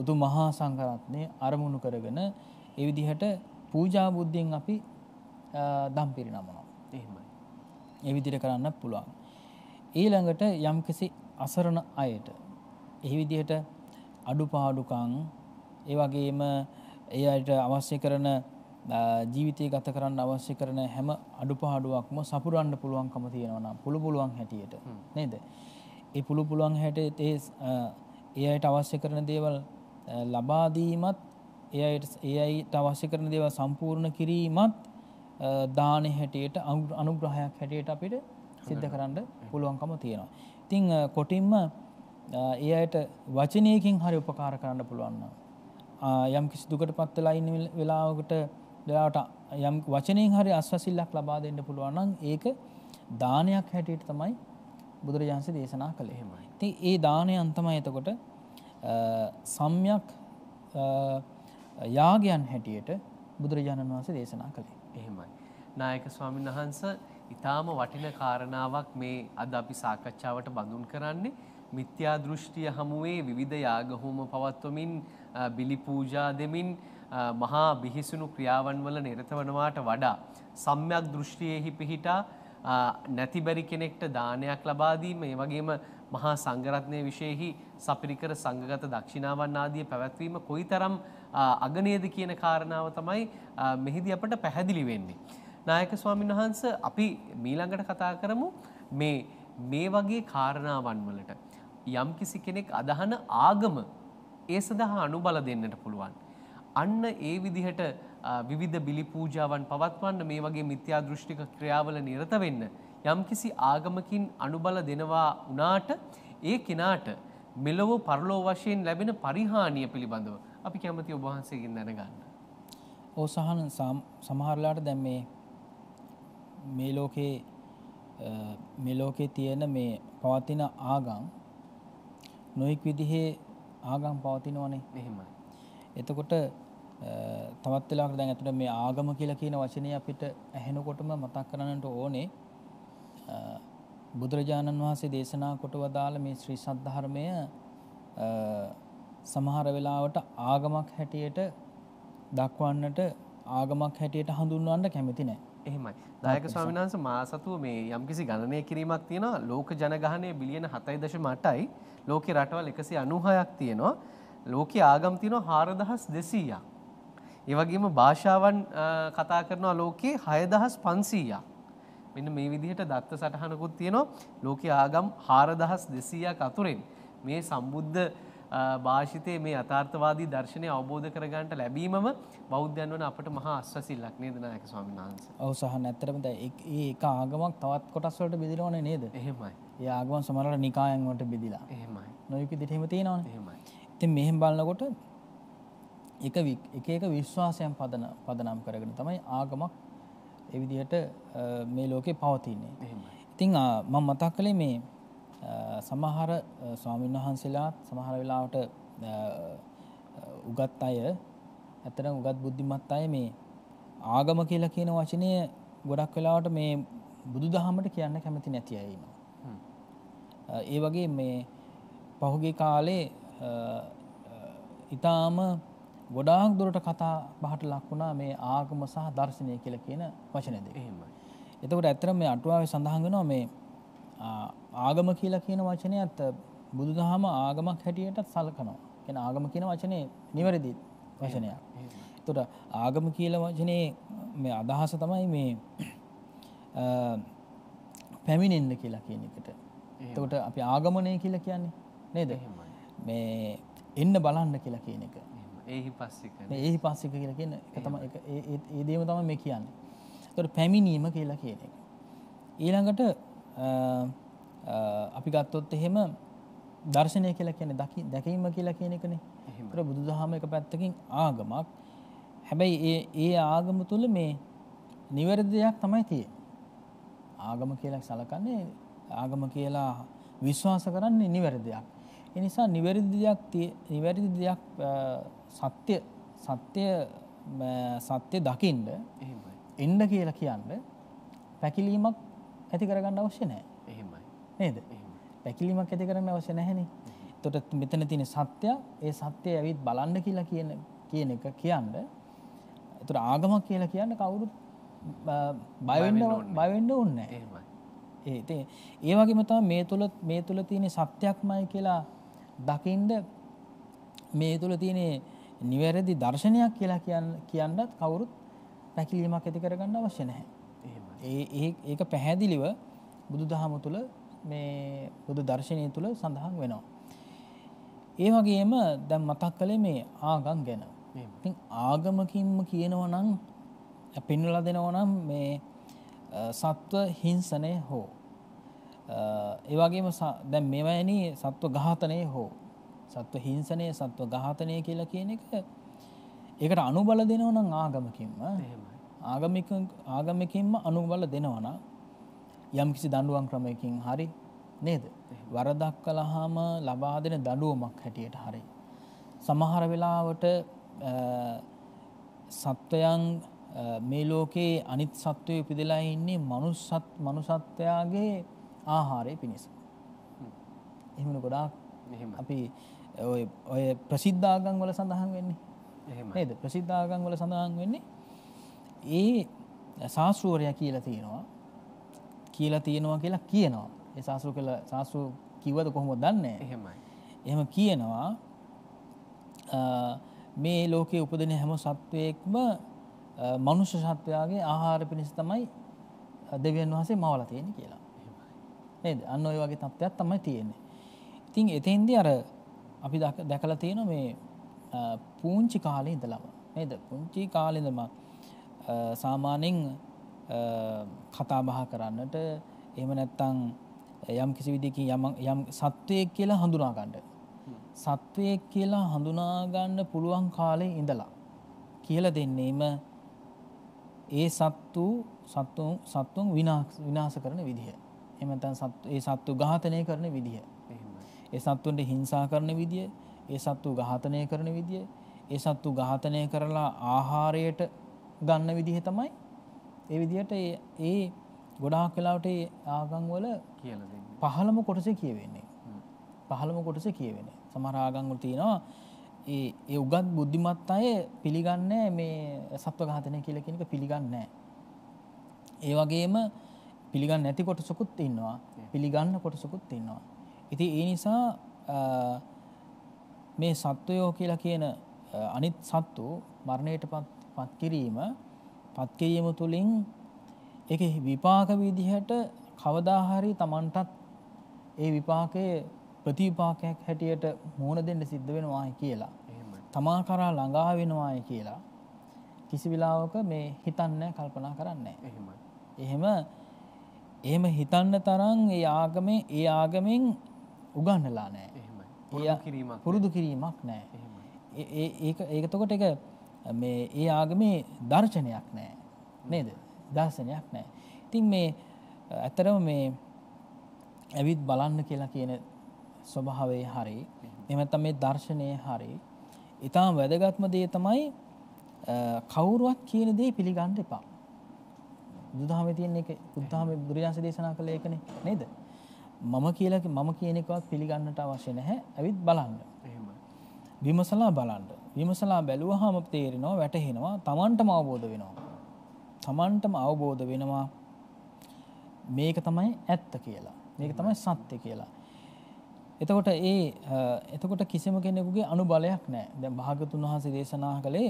උතු මහා සංකරත්නය අරමුණු කරගෙන එවිදිහට පූජා බුද්ධියෙන් අපි දම් පිරිනමනවා එහෙමයි එවිදිර කරන්න පුළුවන් ඊළඟට යම්කිසි අසරණ අයට එහි විදිහට අඩුපාඩුකං ඒ වගේම ඒ අයට අවශ්‍ය කරන ජීවිතය ගත කරන්න අවශ්‍ය කරන හැම අඩුපාඩුවක්ම සපුරන්න පුළුවන්කම තියෙනවා නම් පුළු පුළුවන් හැටියට නේද? ඒ පුළු පුළුවන් හැටියට ඒ ඒ අයට අවශ්‍ය කරන දේවල් ලබා දීමත් ඒ අයට ඒ අයට අවශ්‍ය කරන දේවල් සම්පූර්ණ කිරීමත් දාන හැටියට අනුග්‍රහයක් හැටියට අපිට සිද්ධ කරන්න පුළුවන්කම තියෙනවා. ඉතින් කොටින්ම ඒ අයට වචනයකින් හරි උපකාර කරන්න පුළුවන් නම් යම් කිසි දුකට පත් වෙලා ඉන්න වෙලාවකට වෙලාවට යම් වචනයෙන් හරි අස්වැසිල්ලක් ලබා දෙන්න පුළුවන් නම් ඒක දානයක් හැටියට තමයි බුදුරජාන්සේ දේශනා කළේ. ඉතින් ඒ දානයන් තමයි එතකොට සම්්‍යක් යාගයන් හැටියට බුදුරජාණන් වහන්සේ දේශනා කළේ. එහෙමයි. නායක ස්වාමීන් වහන්සේ ඊටාම වටින කාරණාවක් මේ අද අපි සාකච්ඡාවට බඳුන් කරන්නේ මිත්‍යා දෘෂ්ටිය හමුවේ විවිධ යාග හෝම පවත්වමින් බිලි පූජා දෙමින් මහා බිහිසුණු ක්‍රියාවන් වල නිරත වනවාට වඩා සම්‍යක් දෘෂ්ටියෙහි පිහිටා නැතිබැරි කෙනෙක්ට දානයක් ලබා දීම ඒ වගේම මහා සංඝරත්නය විශේෂෙහි සපිරිකර සංඝගත දක්ෂිනාවන් ආදී පැවැත්වීම කොයිතරම් අගනේද කියන කාරණාව තමයි මෙහිදී අපට පැහැදිලි වෙන්නේ. නායක ස්වාමීන් වහන්ස අපි මීළඟට කතා කරමු මේ මේ වගේ කාරණාවන් වලට යම්කිසි කෙනෙක් අදහන ආගම ඒ සඳහා අනුබල දෙන්නට පුළුවන්. අන්න ඒ විදිහට විවිධ බිලි පූජාවන් පවත්වන්න මේ වගේ මිත්‍යා දෘෂ්ටික ක්‍රියාවල නිරත වෙන්න යම්කිසි ආගමකින් අනුබල දෙනවා වුණාට ඒ කෙනාට මෙලොව පරලෝ වශයෙන් ලැබෙන පරිහානිය පිළිබඳව අපි කැමති ඔබ වහන්සේගෙන් දැනගන්න. ඕසහන සමහරලාට දැන් මේ මේ ලෝකේ මේ ලෝකේ තියෙන මේ පවතින ආගම් නොයෙක් විදිහේ ආගම් පවතිනවනේ මෙහෙමයි. එතකොට තවත් වෙලාවකට දැන් ඇත්තට මේ ආගම කියලා කියන වචනේ අපිට ඇහෙනකොටම මතක් කරගන්නට ඕනේ බුදුරජාණන් වහන්සේ දේශනා කොට වදාළ මේ ශ්‍රී සද්ධර්මය සමහර වෙලාවට ආගමක් හැටියට දක්වන්නට ආගමක් හැටියට හඳුන්වන්න කැමති නැහැ. එහෙමයි. දායක ස්වාමීන් වහන්සේ මා සතුව මේ යම්කිසි ගණනය කිරීමක් තියෙනවා ලෝක ජනගහනය බිලියන 7.8යි. ලෝකෙ රටවල් 196ක් තියෙනවා. ලෝකෙ ආගම් තියෙනවා 4200ක්. ඒ වගේම භාෂාවන් කතා කරනවා ලෝකෙ 6500ක්. මෙන්න මේ විදිහට දත්ත සටහනකුත් තියෙනවා. ලෝකෙ ආගම් 4200ක් අතුරින් මේ සම්බුද්ධ භාෂිතයේ මේ අථාර්ථවාදී දර්ශනය අවබෝධ කරගන්නට ලැබීමම බෞද්ධයන් වන අපට මහා අස්වැසිල්ලක් නේද නායක ස්වාමීන් වහන්සේ. ඔව් සහන් ඇත්තටම දැන් ඒ එක ආගමක් තවත් කොටස් වලට බෙදෙනවනේ නේද? එහෙමයි. යාගුවන් සමරට නිකායන්වට බෙදිලා එහෙමයි නොයක දිටහෙම තියෙනවන එහෙමයි ඉතින් මෙහෙම බලන්නකොට එක එක එක විශ්වාසයන් පදන පදනම් කරගෙන තමයි ආගමක් එවිදිහට මේ ලෝකේ පවතින්නේ ඉතිං මං මතක් කළේ මේ සමහර ස්වාමීන් වහන්සේලාත් සමහර වෙලාවට උගත් අය ඇතන උගත් බුද්ධිමත් අය මේ ආගම කියලා කියන වචනය ගොඩක් වෙලාවට මේ බුදු දහමට කියන්න කැමති නැති අයීම ඒ වගේ මේ පහුගේ කාලේ ඉතාම ගොඩාක් දුරට කතා බහට ලක්වුණා මේ ආගම සහ දර්ශනය කියල කියන වචනද එහෙම එතකට ඇත්තර මේ අටුවාව සඳහන් වෙනවා මේ ආගම කියලා කියන වචනයත් බුදු දහම ආගමක් හැටියටත් සලකනවා එන ආගම කියන වචනය නිවැරදි වචනයක් තොට ආගම කියල වචනය මේ අදහස තමයි මේ පැමිණෙන්න්න කියලා කියන එකට තකට අපි ආගමනය කියලා කියන්නේ නේද මේ එන්න බලන්න කියලා කියන එක ඒහි පස්සික ඒහි පස්සික කියලා කියන එක තම ඒ දේම තම මේ කියන්නේ තොට පැමිණීම කියලා කියන එක ඊළඟට අපි ගත්තොත් එහෙම දර්ශනය කියලා කියන දකි දැකීම කියලා කියන එකනේ එහට බුදු දහම එක පැත්තකින් ආගමක් හැබැයි ඒ ඒ ආගම තුළ මේ නිවැරදි දෙයක් තමයි තිය ආගම කියලා සලකන්නේ ආගම කියලා විශ්වාස කරන්නේ නිවැරදියක්. එනිසා නිවැරදිදයක් නිවැරදි දෙයක් සත්‍ය සත්‍ය සත්‍ය දකිින්ඩ එන්ඩ කියලා කියන්න පැකිලීමක් ඇති කරගන්න අවශ්‍ය නෑ එහෙමයි නේද පැකිලීමක් ඇති කරන්න අවශ්‍ය නැහැනේ තොට මෙතන තියෙන සත්‍ය ඒ සත්‍යය ඇවිත් බලන්න කියලා කියන කියන එක කියන්න එතුට ආගමක් කියලා කියන්න කවුරුත් බයවෙන්න බයවෙන්න ඕන්න ඒති ඒ වගේම තම මේ තුළ මේ තුළ තියෙන සත්‍යයක්මයි කියලා දකිින්ද මේ තුළ තියෙන නිවැරදි දර්ශනයක් කියලා කියන්නත් කවුරුත් පැකිලීමක් ඇති කරගන්න අවශ්‍ය නැහැ. ඒ ඒක පැහැදිලිව බුදු දහම තුළ මේ බුදු දර්ශනය තුළ සඳහන් වෙනවා. ඒ වගේම දැම් මතක් කළේ මේ ආගම් ගැන ආගමකින්ම කියනවනම් පෙන්වල දෙනවනම් මේ සත්ව හිංසනය හෝ ඒවගේම දැන් මෙවැනි සත්ව ඝාතනය හෝ සත්ව හිංසනය සත්ව ඝාතනය කියලා කියන එක ඒකට අනුබල දෙනවන ආගමකින්ම ආගමික ආගමිකින්ම අනුබල දෙනවන යම් කිසි දඩුවන් ක්‍රමයකින් හරි නේද වරදක් කළහාම ලබා දෙන දඩුවමක් හැටියට හරි සමහර වෙලාවට සත්වයන් මේ ලෝකයේ අනිත් සත්වය උපදලා ඉන්නේ මනුස්සත් මනුසත්වයාගේ ආහාරය පිණිස. එහෙමන ගොඩාක් අපි ඔය ප්‍රසිද්ධාගන් වල සඳහන් වෙන්නේ නේද ප්‍රසිද්ධාගන් වල සඳහන් වෙන්නේ ඒ ශාස්ෘුවරය කියලා තියෙනවා කියලා තියෙනවා කියලා කියනවා ඒ ශාස්ෘ කළ ශාස්ෘ කිවද කොහොම දන්නේ එහෙමයි එහෙම කියනවා මේ ලෝකයේ උපදින හැම සත්වයෙක්ම මනුෂ්‍ය සත්වයාගේ ආහාර පිණිස තමයි දෙවියන් වහන්සේ මවලා තියෙන්නේ කියලා. නේද? අන්න ওই වගේ තත්ත්වයක් තමයි තියෙන්නේ. ඉතින් එතෙන්දී අර අපි දැකලා තියෙන මේ පුංචි කාලේ ඉඳලම නේද? පුංචි කාලේ ඉඳලම සාමාන්‍යයෙන් කතා බහ කරන්නට එහෙම නැත්නම් යම් කිසි විදිහකින් යම් යම් සත්වයෙක් කියලා හඳුනා ගන්න. සත්වයෙක් කියලා හඳුනා ගන්න පුළුවන් කාලේ ඉඳලා කියලා දෙන්නේම ඒ සත්තු සත්තු සත්තුන් විනාශ කරන විදිහ. එහෙම නැත්නම් ඒ සත්තු ඝාතනය කරන විදිහ. ඒ සත්තුන්ට හිංසා කරන විදිය, ඒ සත්තු ඝාතනය කරන විදිය, ඒ සත්තු ඝාතනය කරලා ආහාරයට ගන්න විදිහ තමයි ඒ විදිහට ඒ ගොඩාක් වෙලාවට ඒ ආගම් වල කියලා දෙන්නේ. පහළම කොටසේ කියවෙන්නේ. පහළම කොටසේ කියවෙන්නේ. සමහර ආගම් වල තියෙනවා ඒ උගත් බුද්ධිමත් අය පිළිගන්නේ මේ සත්ව ඝාතනය කියලා කියන එක පිළිගන්නේ ඒ වගේම පිළිගන්නේ නැති කොටසකුත් ඉන්නවා. පිළිගන්න කොටසකුත් ඉන්නවා. ඉතින් ඒ නිසා මේ සත්වයෝ කියලා කියන අනිත් සත්තු මරණයටපත් කිරීම පත් කිරීම තුලින් ඒකේ විපාක විදිහට කවදා හරි Tamanටත් ඒ විපාකයේ ප්‍රතිපාකයක් හැටියට මූුණ දෙන්න සිද්ධ වෙනවායි කියලා. තමා කරා ළඟා වෙනවාය කියලා. කිසි විලාවක මේ හිතන්න කල්පනා කරන්නේ. එහෙම එහෙම හිතන්න තරන් ඒ ආගමේ ඒ ආගමෙන් උගන්නලා නෑ පුරුදු කිරීමක් නෑ ඒ ඒකතකොට එක මේ ඒ ආගමේ දර්ශනයක් නෑ නේද දර්ශනයක් නෑ ඉතින් මේ ඇතරම මේ ඇවිත් බලන්න කියලා කියන ස්වභාවේ හරි එමත්තම් මේ දර්ශනය හරි ඉතාම වැදගත්ම දේ තමයි කවුරුවත් කියන දේ පිළිගන්න එපා. බුදුදහම තියෙන එක බුද්ධහම බුදුරජාන්ස දේශනා කළ එකනේ නේද? මම කියලා මම කියන එකවත් පිළිගන්නට අවශ්‍ය නැහැ. ඇවිත් බලන්න. එහෙම. විමසලා බලන්න. විමසලා බැලුවහම තේරෙනවා වැටහෙනවා තමන්ටම අවබෝධ වෙනවා. තමන්ටම අවබෝධ වෙනවා මේක තමයි ඇත්ත කියලා. මේක තමයි සත්‍ය කියලා. එතකොට ඒ එතකොට කිසිම කෙනෙකුගේ අනු බලයක් නෑ දැ භාගතුන් වහන්සේ දේශනා කළේ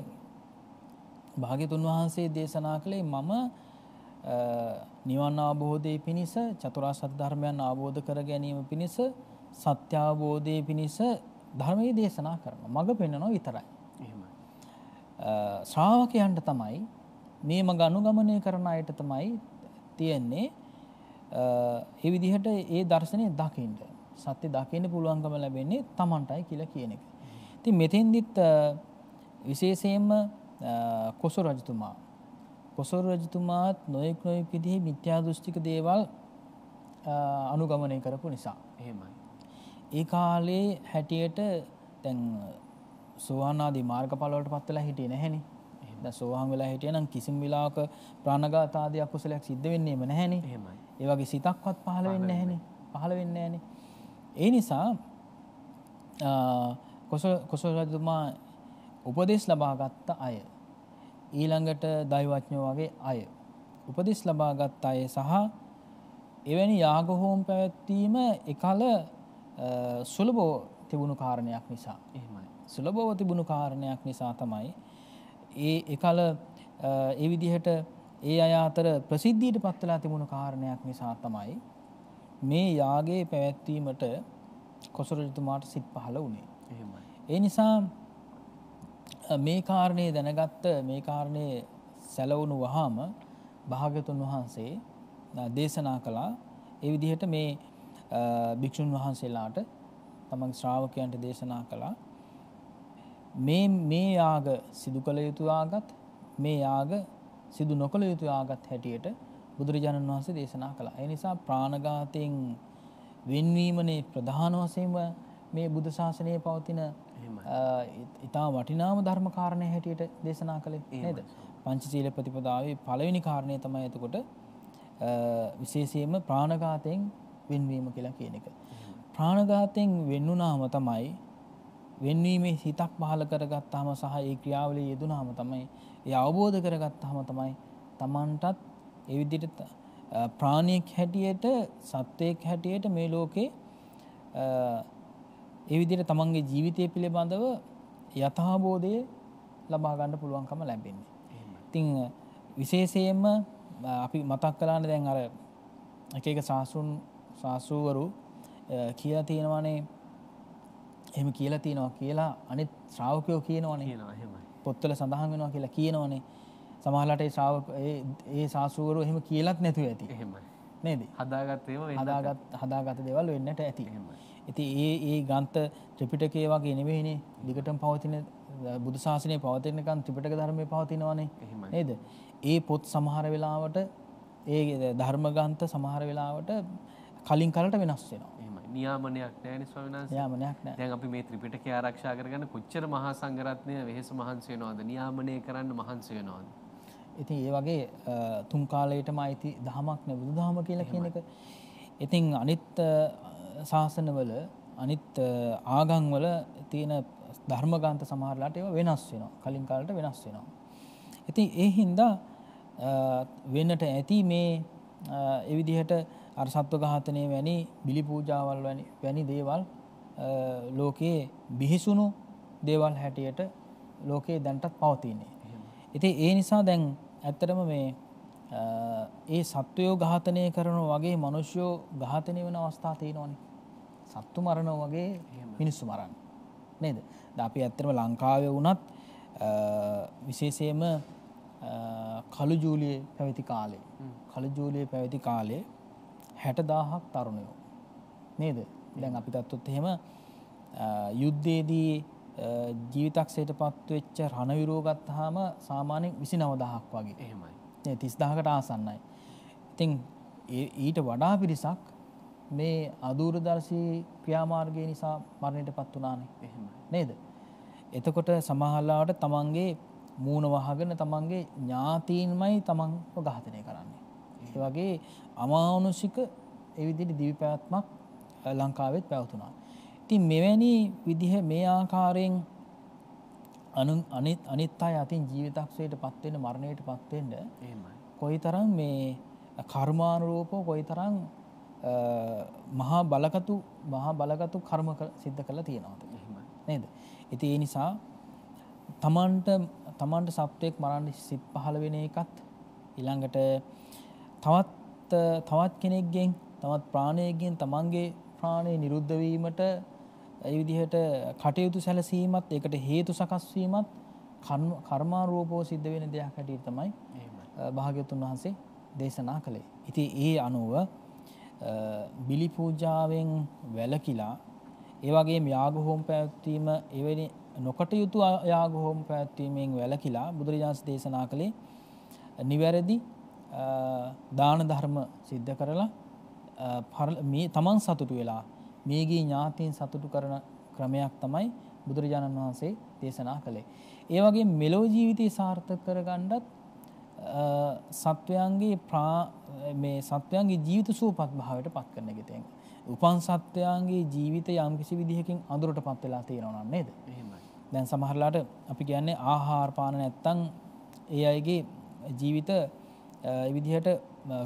භාගතුන් වහන්සේ දේශනා කළේ මම නිවන් අවබෝධය පිණිස චතුරා සද්ධර්මයන් අවබෝධ කර ගැනීම පිණිස සත්‍යාවබෝධය පිණිස ධර්මයේ දේශනා කරන මඟ පෙන්නනො විතරයි. ශ්‍රාවකයන්ට තමයි මේ මඟ අනුගමනය කරන අයට තමයි තියෙන්නේ ඒ විදිහට ඒ දර්ශනය දකිින්ට සත්‍ය දකින්න පුළුවන්කම ලැබෙන්නේ Tamanටයි කියලා කියන එක. ඉතින් මෙතෙන්දිත් විශේෂයෙන්ම කොසො රජතුමා කොසොල් රජතුමාත් නොයෙක් නොයෙක් විදිහේ මිත්‍යා දෘෂ්ටික දේවල් අනුගමනය කරපු නිසා. එහෙමයි. ඒ කාලේ හැටියට දැන් සෝවානාදී මාර්ගඵලවලට පත් වෙලා හිටියේ නැහෙනේ. දැන් සෝවාන් වෙලා හිටියනම් කිසිම වෙලාවක ප්‍රාණඝාත ආදී අකුසලයක් සිද්ධ වෙන්නේම නැහෙනේ. එහෙමයි. ඒ වගේ සිතක්වත් පහළ වෙන්නේ නැහෙනේ. පහළ වෙන්නේ නැහෙනේ. ඒ නිසා කොසල් රජතුමා උපදෙස් ලබාගත්ත අය ඊළඟට දෛවඥෝ වගේ අය උපදෙස් ලබාගත් අය සහ එවැනි යාගහෝම් පැවැත්වීම එකල සුලබෝ තිබුණු කාරණයක් නිසා එහමයි සුලබෝව තිබුණු කාරණයක් නිසා තමයි ඒ එකල ඒ විදිහට ඒ අය අතර ප්‍රසිද්ධීට පත්වලා තිබුණු කාරණයක් නිසා තමයි මේ යාගේ පැවැත්වීමට කොසරජතුමාට සිත් පහල වුණේ. ඒ නිසා මේ කාරණය දැනගත්ත මේ කාරණය සැලවුණු වහාම භාගතුන් වහන්සේ දේශනා කළා ඒ විදිහට මේ භික්‍ෂූන් වහන්සේලාට තමන් ශ්‍රාවකයන්ට දේශනා කළා මේ මේ යාග සිදු කළ යුතු ආගත් මේ යාග සිදු නොකළ යුතු ආගත් හැටියට බුදුරජාණන් වහන්සේ දේශනා කළා. ඒ නිසා ප්‍රාණඝාතයෙන් වෙන්වීමනේ ප්‍රධාන වශයෙන්ම මේ බුද්ධ ශාසනයේ පවතින ඉතා වටිනාම ධර්ම කාරණේ හැටියට දේශනා කළේ නේද? පංචශීල ප්‍රතිපදාවේ පළවෙනි කාරණේ තමයි එතකොට විශේෂයෙන්ම ප්‍රාණඝාතයෙන් වෙන්වීම කියලා කියන එක. ප්‍රාණඝාතයෙන් වෙන්නුනාම තමයි වෙන්වීමේ හිතක් පහළ කරගත්තාම සහ ඒ ක්‍රියාවලිය යෙදුනාම තමයි ඒ අවබෝධ කරගත්තාම තමයි Tamanටත් ඒ විදිහට ප්‍රාණියෙක් හැටියට සත්වයෙක් හැටියට මේ ලෝකේ ඒ විදිහට තමන්ගේ ජීවිතය පිළිබඳව යථාබෝධය ලබා ගන්න පුළුවන්කම ලැබෙන්නේ. ඉතින් විශේෂයෙන්ම අපි මතක් කළානේ දැන් අර එක එක සාසුන් සාසූවරු කියලා තියෙනවානේ එහෙම කියලා තියෙනවා කියලා අනිත් ශ්‍රාවකයෝ කියනවනේ පොත්වල සඳහන් වෙනවා කියලා කියනවනේ සමහලට ඒ ශාසුවරු එහෙම කියලත් නැතුව ඇති එහෙම නේද හදාගත්තේ හදාගත් හදාගත දෙවල් වෙන්නට ඇති එහෙම ඇති ඒ ඒ ගන්ත ත්‍රිපිටකේ වගේ නෙවෙයිනේ දිගටම පවතින බුදු ශාසනය පවතිනකන් ත්‍රිපිටක ධර්මය පවතිනවනේ නේද ඒ පොත් සමහර වෙලාවට ඒ ධර්ම ගන්ත සමහර වෙලාවට කලින් කලට වෙනස් වෙනවා නියාමනයක් නෑනි ස්වාමිනාස් නියාමනයක් නෑ දැන් අපි මේ ත්‍රිපිටකය ආරක්ෂා කරගන්න කොච්චර මහා සංඝරත්නය වෙහෙස මහන්සි වෙනවද නියාමනය කරන්න මහන්සි වෙනවද ඉතින් ඒ වගේ තුන් කාලයටම අයිති දහමක් නැබුදු දහම කියලා කියන එක ඉතිං අනිත් ශාසනවල අනිත් ආගංවල තියෙන ධර්මගන්ත සමහරලාට ඒ වෙනස් වෙන කලින් කාලට වෙනස් වෙනවා. ඉතින් ඒ හින්දා වෙන්නට ඇති මේ එවිදිහට අරසත්ව ඝාතනය වැනි බිලි පූජාවල් වැනි දේවල් ලෝකයේ බිහිසුණු දේවල් හැටියට ලෝකයේ දැන්ටත් පවතින්නේ. ඉති ඒ නිසා දැන් ඇත්තටම මේ ඒ සත්වයෝ ඝාතනය කරන වගේ මනුෂ්‍යෝ ඝාතනය වන අවස්ථා තියෙනවනේ සත්තු මරණ වගේ මිනිස්සු මරන්න නේද අපි ඇත්තරම ලංකාව වනත් විශේෂයම කළු ජූලිය පැවැති කාලේ කළු ජූලිය පැවැති කාලේ හැටදාහක් තරුණයෝ නේද දැන් අපි තත්තුත් එහෙම යුද්ධයේදී ජීවිතක්ෂයට පත්වෙච්ච රණවිරෝ ගත්තාම සාමාන්‍යෙන් විසි නවදහක් වගේ එහෙමයි තිස්දාහකට ආසන්නයි. ඉතිං ඊට වඩා පිරිසක් මේ අදූරදර්ශී ක්‍රියාමාර්ගය නිසා මරණයට පත් වනානේ නේද. එතකොට සමහල්ලාට තමන්ගේ මූුණ වහගෙන තමන්ගේ ඥාතීන්මයි තමන් ගාතනය කරන්නේ. ඒ වගේ අමානුෂික එවිදිට දිවිපැත්මක් ලංකාවෙත් පැවතුනාට. ඉතින් මෙවැනි විදිහ මේ ආකාරයෙන් අනු අනිත් අනිත් අය අතින් ජීවිතක්ෂයට පත්වෙන මරණයට පත්වෙන්ට කොයි තරම් මේ කර්මානුරූපෝ කොයි තරම් මහා බලකතු මහා බලගතු කර්ම සිද්ධ කළ තියෙනවද නේද ඉති ඒ නිසා තමන්ට තමන්ට සප්ටයෙක් මරන්න සිත් පහළ වෙන එකත් ඉළඟට තවත් තවත් කෙනෙක්ගෙන් තවත් ප්‍රාණයගෙන් තමන්ගේ ප්‍රාණය නිරුද්ධවීමට ඒ විදිහට කටයුතු සැලසීමත් ඒකට හේතු සකස් වීමත් කර්මාරූපෝ සිද්ධ වෙන දෙයක් හැටියට තමයි භාග්‍යතුන් වහන්සේ දේශනා කළේ. ඉතින් ඒ අනුව බිලි පූජාවෙන් වැළකිලා ඒ වගේම යාග හෝම පැවැත්වීම එවැනි නොකටයුතු යාග හෝම පැවැත්වීමෙන් වැළකිලා බුදුරජාණන් දේශනා කළේ නිවැරදි දාන ධර්ම සිද්ධ කරලා මේ තමන් සතුටු වෙලා මේගී ඥාතීන් සතුටු කරන ක්‍රමයක් තමයි බුදුරජාණන් වහන්සේ දේශනා කළේ. ඒ වගේ මෙලෝ ජීවිතය සාර්ථක කරගන්නත් සත්වයන්ගේ මේ සත්වයන්ගේ ජීවිත සූපත් භාවයට පත් කරන එක තියෙනවා. උපන් සත්වයන්ගේ ජීවිත යම් කිසි විදිහකින් අඳුරටපත් වෙලා තියෙනවා නේද? එහෙමයි. දැන් සමහරලාට අපි කියන්නේ ආහාර පාන නැත්තම් ඒ අයගේ ජීවිත විදිහට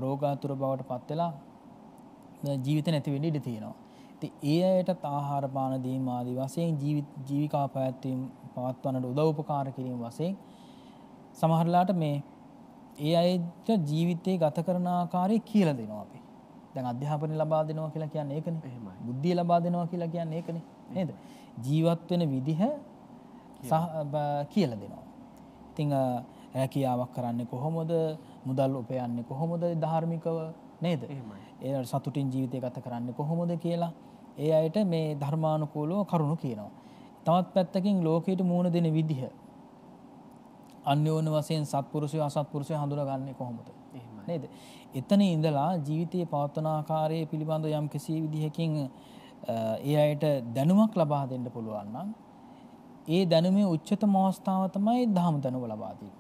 රෝගාතුර බවට පත් වෙලා ජීවිත නැති වෙන්න ඉඩ තියෙනවා. ඒ අයටත් ආහාරපාන දීම ආදී වශයෙන් ජීවිකා පැවැත්වීම පවත්වන්නට උදව්පකාර කිරීම වශයෙන් සමහරලාට මේ ඒ අයට ජීවිතයේ ගත කරන ආකාරය කියලා දෙනවා අපි. දැන් අධ්‍යාපනය ලබා දෙනවා කියලා කියන්නේ ඒකනේ. එහෙමයි. බුද්ධිය ලබා දෙනවා කියලා කියන්නේ ඒකනේ. නේද? ජීවත් වෙන විදිහ කියලා දෙනවා. ඉතින් රැකියාවක් කරන්නේ කොහොමද? මුදල් උපයන්නේ කොහොමද ධාර්මිකව? නේද? එහෙමයි. ඒට සතුටින් ජීවිතය ගත කරන්න කොහොමද කියලා ඒ අයට මේ ධර්මානුකූලෝ කරුණු කියනවා. තවත් පැත්තකින් ලෝකයට මූුණ දෙන විදිහ. අන්‍යෝන වසයෙන් සත්පුරුෂය අසත්පුරුෂය හඳුරගන්නේ කොහොමද. නේද. එතන ඉඳලා ජීවිතය පවත්වනාකාරය පිළිබඳ යම් කෙසේ විදිහකින් ඒ අයට දැනුමක් ලබා දෙන්න පුළුවන්නම්. ඒ දැනුමේ උච්චතම අවස්ථාව තමයි දහම් දැනුව ලබාදී.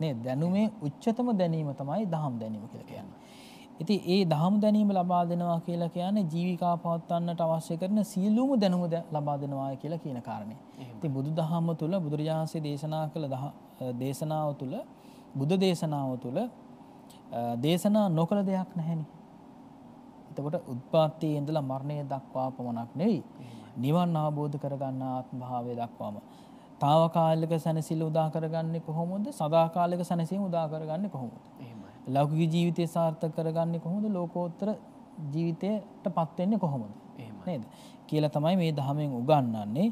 නේ දැනුමේ උච්චතම දැනීම තමයි දහම් දැනීම කියලා කියන්නේ. ඉතින් ඒ දහම් දැනීම ලබා දෙනවා කියලා කියන්නේ ජීවිකා පවත්වන්නට අවශ්‍ය කරන සියලුම දැනුම ලබා දෙනවා කියලා කියන කාරණේ. ඉතින් බුදුදහම තුල බුදුරජාහන්සේ දේශනා කළ දේශනාව තුල බුද්ධ දේශනාව තුල දේශනා නොකළ දෙයක් නැහෙනේ. එතකොට උත්පත්තියේ ඉඳලා මරණය දක්වා පමණක් නෙවෙයි. නිවන් අවබෝධ කරගන්න ආත්මභාවය දක්වාම තාවකාලික සැනසෙල්ල උදා කරගන්නේ කොහොමද? සදාකාලික සැනසීම උදා කරගන්නේ කොහොමද? ලෞකික ජීවිතය සාර්ථක කරගන්නේ කොහොමද ලෝකෝත්තර ජීවිතයට පත්වෙන්නේ කොහොමද නේද කියලා තමයි මේ දහමෙන් උගන්වන්නේ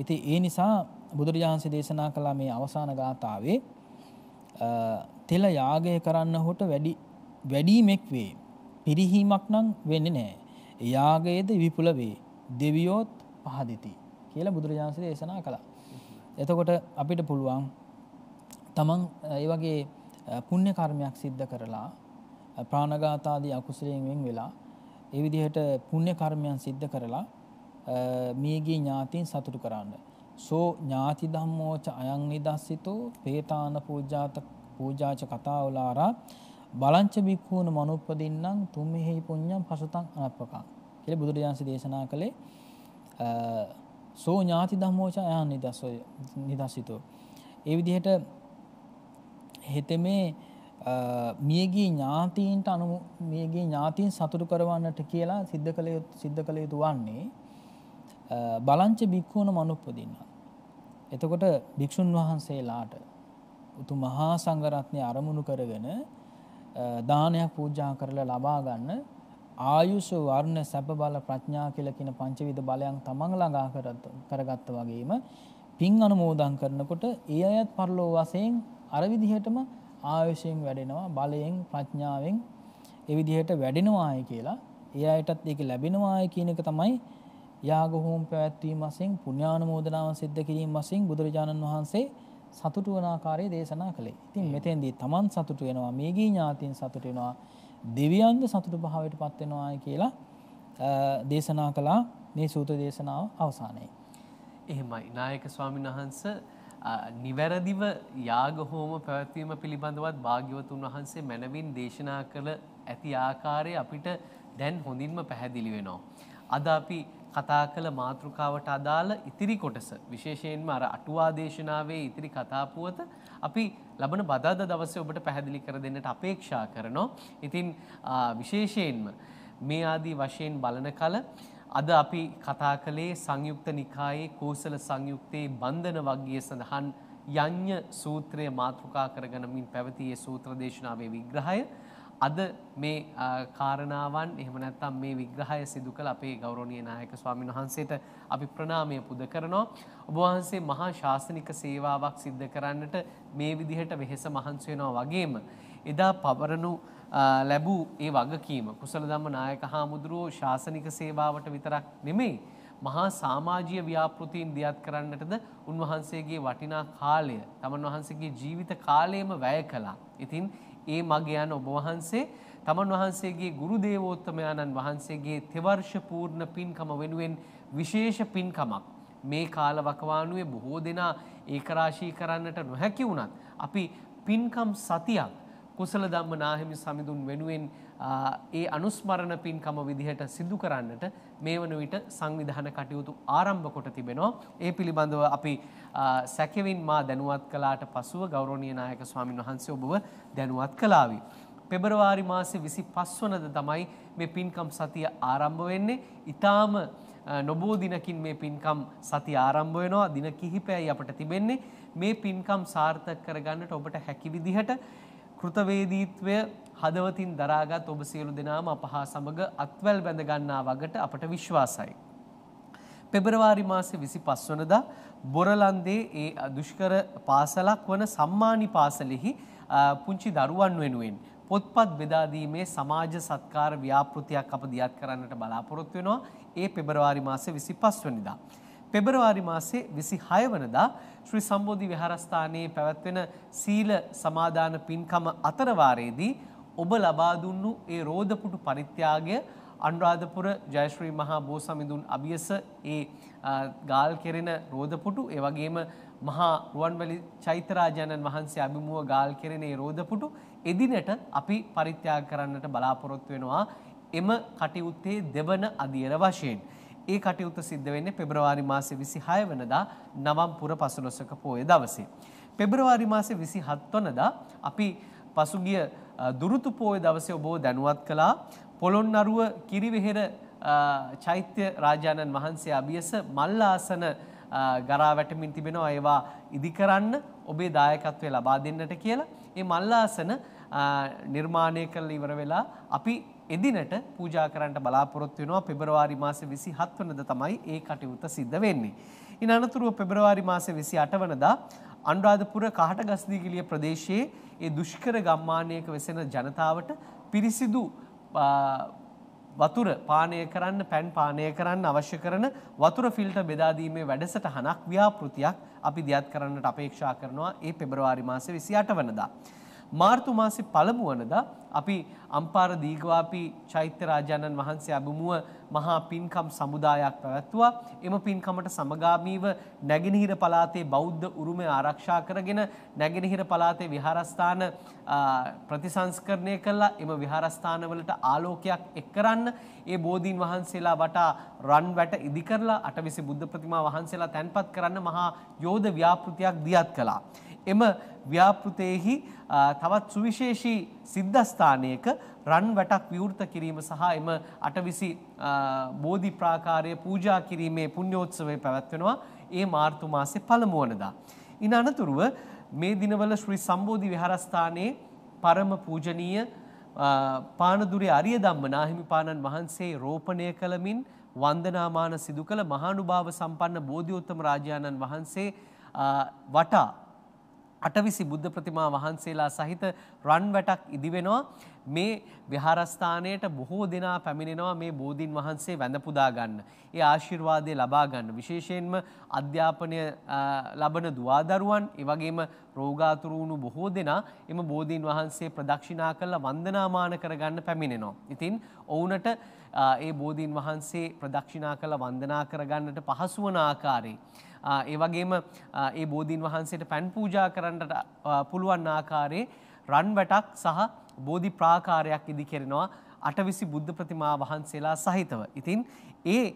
ඉතින් ඒ නිසා බුදුරජාන්සේ දේශනා කළා මේ අවසාන ගාථාවේ තෙල යාගය කරන්න හොට වැඩි වැඩීමෙක් වේ පිරිහීමක් නම් වෙන්නේ නෑ යාගයේද විපුල වේ දෙවියෝත් පහදිති කියලා බුදුරජාන්සේ දේශනා කළා එතකොට අපිට පුළුවන් තමන් ඒ වගේ පුුණ්‍ය කර්මයක් සිද්ධ කරලා ප්‍රාණගාතාදී අකුසලයෙන් වෙලා ඒ විදිහට පුුණ්‍ය කර්මයන් සිද්ධ කරලා මියගේ ඥාතින් සතුටු කරන්න. සෝ ඥාති ධම්මෝච අයං නිදස්සිතෝ පේතාන පූජාත පූජාච කතාවලාරා බලංච භික්ඛූන මනුප්පදින්නම් තුම්මෙහි පුඤ්ඤං පසුතං අනප්පකං කියලා බුදුරජාන්සේ දේශනා කළේ සෝ ඥාති ධම්මෝච අයං නිදස්සෝ නිදස්සිතෝ ඒ විදිහට හෙතෙමේ මියගිය ඥාතීන්ට අනු මියගේ ඥාතීන් සතුටු කරවන්නට කියලා සිද්ධ කළ සිද්ධ කළ යුතු වන්නේ බලංච භික්‍ෂූන මනුප්පදින්න. එතකොට භික්‍ෂූන් වහන්සේලාට උතු මහා සංගරත්නය අරමුණු කරගෙන දානයක් පූජා කරලා ලබා ගන්න ආයුෂ වර්ණ සැප බල ප්‍රඥා කියලා කියන පංචවිධ බලයන් තමන් ළඟා කරගත්ත වගේම පින් අනුමෝදන් කරනකොට ඒ අයත් පරලෝ වශයෙන් අරවිදිහටම ආයුෂයෙන් වැඩෙනවා බලයෙන් ප්‍රඥාවෙන් එවිදිහට වැඩෙනවාය කියලා ඒ අයටත් ඒක ලැබෙනවාය කියන එක තමයි යාගහෝම් පැවැත්වීම වසෙන් පුුණ්‍යානමෝදනාව සිද්ධ කිරීම වසින් බුදුරජාණන් වහන්සේ සතුටු වනාකාරය දේශනා කළේ ඉතින් මෙතැන්දී තමන් සතුට වෙනවා මේගේ ඥාතින් සතුට වෙනවා දෙවියන්ද සතුට භාවයට පත්වෙනවාය කියලා දේශනා කලා මේ සූත දේශනාව අවසානයේ. එහෙමයි නායක ස්වාමින් වහන්ස නිවැරදිව යාගහෝම පැවැත්වීම පිළිබඳවත් භාග්‍යවතුන් වහන්සේ මැනවින් දේශනා කළ ඇති ආකාරය අපිට දැන් හොඳින්ම පැහැදිලි වෙනවා. අද අපි කතා කළ මාතෘකාවට අදාළ ඉතිරි කොටස විශේෂයෙන්ම අර අටුවා දේශනාවේ ඉතිරි කතාපුවත අපි ලබන බදාද දවසේ ඔබට පැහැදිලි කර දෙන්නට අපේක්ෂා කරනවා. ඉතින් විශේෂයෙන්ම මේ ආදී වශයෙන් බලන කල අද අපි කතා කළේ සංයුක්ත නිකායේ කෝසල සංයුක්තයේ බන්ධන වග්ගයේ සඳහන් යඤ්ඤ සූත්‍රය මාතෘකා කරගෙනමින් පැවතියේ සූත්‍ර දේශනාවේ විග්‍රහය අද මේ කාරණාවන් එහෙම නැත්නම් මේ විග්‍රහය සිදු කළ අපේ ගෞරවනීය නායක ස්වාමීන් වහන්සේට අපි ප්‍රණාමය පුද කරනවා. ඔබ වහන්සේ මහා ශාසනික සේවාවක් සිද්ධ කරන්නට මේ විදිහට වෙහෙස මහන්සි වෙනවා වගේම එදා පවරණු ලැබූ ඒ වගකීම කුසල ධම්ම නායක හාමුදුරුවෝ ශාසනික සේවාවට විතරක් නෙමෙයි මහා සමාජීය ව්‍යාපෘතීන් දියත් කරන්නටද උන්වහන්සේගේ වටිනා කාලය තමන් වහන්සේගේ ජීවිත කාලයම වැය කළා. ඉතින් ඒ මග යන ඔබ වහන්සේ තමන් වහන්සේගේ ගුරු දේවෝත්තමයාණන් වහන්සේගේ තෙවර්ෂ පූර්ණ පින්කම වෙනුවෙන් විශේෂ පින්කමක් මේ කාල වකවානුවේ බොහෝ දෙනා ඒකරාශී කරන්නට නොහැකි වුණත් අපි පින්කම් සතියක් කුසල ධම්ම නාහිමි සමිඳුන් වෙනුවෙන් ඒ අනුස්මරණ පින්කම විදිහට සිදු කරන්නට මේ වන විට සංවිධාන කටයුතු ආරම්භ කොට තිබෙනවා. ඒ පිළිබඳව අපි සැකෙවින් මා දැනුවත් කළාට පසුව ගෞරවනීය නායක ස්වාමින් වහන්සේ ඔබව දැනුවත් කළාවි. පෙබරවාරි මාසේ 25 වනද තමයි මේ පින්කම් සතිය ආරම්භ වෙන්නේ. ඊටාම නොබෝ දිනකින් මේ පින්කම් සති ආරම්භ වෙනවා. දින කිහිපයයි අපට තිබෙන්නේ. මේ පින්කම් සාර්ථක කරගන්නට ඔබට හැකි විදිහට කෘතවේදීත්වය හදවතින් දරාගත් ඔබ සියලු දෙනාම අප හා සමඟ අත්වැල් බැඳ ගන්නා වගට අපට විශ්වාසයි. පෙබරවාරි මාසේ විසි පස්වනදා බොරලන්දේ ඒ දුෂ්කර පාසලක් වන සම්මානි පාසලෙහි පුංචි දරුවන් වෙනුවෙන්. පොත්පත් බෙදාදීමේ සමාජ සත්කාර ව්‍යාපෘතියක් අප දියත් කරන්නට බලාපොරොත්තු වෙනවා ඒ පෙබරවාරි මාසේ විසි පස්වනිදා. පෙබරවාරි මාසේ 26 වනදා ශ්‍රී සම්බෝධි විහාරස්ථානයේ පැවැත්වෙන සීල සමාදාන පින්කම අතරවාරයේදී ඔබ ලබා දුන්නු ඒ රෝදපුටු පරිත්‍යාගය අනුරාධපුර ජයශ්‍රී මහා බෝසමිඳුන් අභියස ඒ ගාල් කෙරෙන රෝදපුටු ඒ වගේම මහා රුවන්වැලි චෛත්‍යරාජානන් වහන්සේ අභිමුව ගාල් කෙරෙන ඒ රෝදපුටු එදිනට අපි පරිත්‍යාග කරන්නට බලාපොරොත්තු වෙනවා එම කටයුත්තේ දෙවන අදියර වශයෙන්. ඒ කටයුතු සිද්ධ වෙන්නේ පෙබරවාරි මාසේ 26 වෙනිදා නවම්පුර පසළොස්වක පෝය දවසේ. පෙබරවාරි මාසේ 27 වෙනිදා අපි පසුගිය දුරුතු පෝය දවසේ ඔබව දැනුවත් කළා පොළොන්නරුව කිරිවෙහෙර චෛත්‍ය රාජානන් වහන්සේ අභියස මල්ලාසන ගරා වැටමින් තිබෙනවා ඒවා ඉදිකරන්න ඔබේ දායකත්වය ලබා දෙන්නට කියලා. ඒ මල්ලාසන නිර්මාණය කළ ඉවර වෙලා අපි එදිනට පූජා කරන්නට බලාපොරොත්තු වෙනවා පෙබරවාරි මාසේ 27 වෙනිදා තමයි ඒ කටයුත්ත සිද්ධ වෙන්නේ. ඉන් අනතුරුව පෙබරවාරි මාසේ 28 වෙනිදා අනුරාධපුර කහටගස්දීගිලිය ප්‍රදේශයේ ඒ දුෂ්කර ගම්මානයක වෙසෙන ජනතාවට පිරිසිදු වතුර පානය කරන්න පැන් පානය කරන්න අවශ්‍ය කරන වතුර ෆිල්ටර් බෙදා දීමේ වැඩසටහනක් ව්‍යාපෘතියක් අපි දියත් කරන්නට අපේක්ෂා කරනවා ඒ පෙබරවාරි මාසේ 28 වෙනිදා. මාර්තු මාසේ පළමු වනදා අපි අම්පාර දීගවාපි චෛත්‍ය රාජානන් වහන්සේ අභිමුව මහා පින්කම් සමුදායක් පැවැත්වුවා. එම පින්කමට සමගාමීව නැගෙනහිර පළාතේ බෞද්ධ උරුමය ආරක්ෂා කරගෙන නැගෙනහිර පළාතේ විහාරස්ථාන ප්‍රතිසංස්කරණය කළා. එම විහාරස්ථානවලට ආලෝකයක් එක් කරන්න ඒ බෝධීන් වහන්සේලා වටා රන් වැට ඉදි කරලා අටවිසි බුද්ධ ප්‍රතිමා වහන්සේලා තැන්පත් කරන්න මහා යෝධ ව්‍යාපෘතියක් දියත් කළා. එම ව්‍යාපෘතයෙහි තවත් සුවිශේෂී සිද්ධස්ථානයක රන් වැටක් විවෘත කිරීම සහ එම අටවිසි බෝධි ප්‍රාකාරය පූජා කිරීමේ පුණ්‍යෝත්සවය පැවැත්වෙනවා ඒ මාර්තු මාසේ පළමු වනදා. ඉන් අනතුරුව මේ දිනවල ශ්‍රී සම්බෝධි විහාරස්ථානයේ පරම පූජනීය පානදුරේ අරිය ධම්ම නාහිමිපාණන් වහන්සේ රෝපණය කළමින් වන්දනාමාන සිදු කළ මහානුභාව සම්පන්න බෝධිඋත්තම රාජානන් වහන්සේ වටා අටවිසි බුද්ධ ප්‍රතිමා වහන්සේලා සහිත රන් වැටක් ඉදිවෙනවා මේ විහාරස්ථානයට බොහෝ දෙනා පැමිණෙනවා මේ බෝධීන් වහන්සේ වැඳපුදා ගන්න. ඒ ආශිර්වාදය ලබා ගන්න. විශේෂයෙන්ම අධ්‍යාපනය ලබන දුවාදරුවන්, ඒ වගේම රෝගාතුරු වුණු බොහෝ දෙනා එම බෝධීන් වහන්සේ ප්‍රදක්ෂිනා කරලා වන්දනාමාන කරගන්න පැමිණෙනවා. ඉතින් ඔවුන්ට ඒ බෝධීන් වහන්සේ ප්‍රදක්ෂිනා කරලා වන්දනා කරගන්නට පහසු වන ආකාරයේ ඒවගේම ඒ බෝධීන් වහන්සේට පැන් පූජා කරන්නට පුළුවන් ආකාරයේ රන් වැටක් සහ බෝධි ප්‍රාකාරයක් ඉදි කෙරෙනවා අටවිසි බුද්ධ ප්‍රතිමා වහන්සේලා සහිතව. ඉතින් ඒ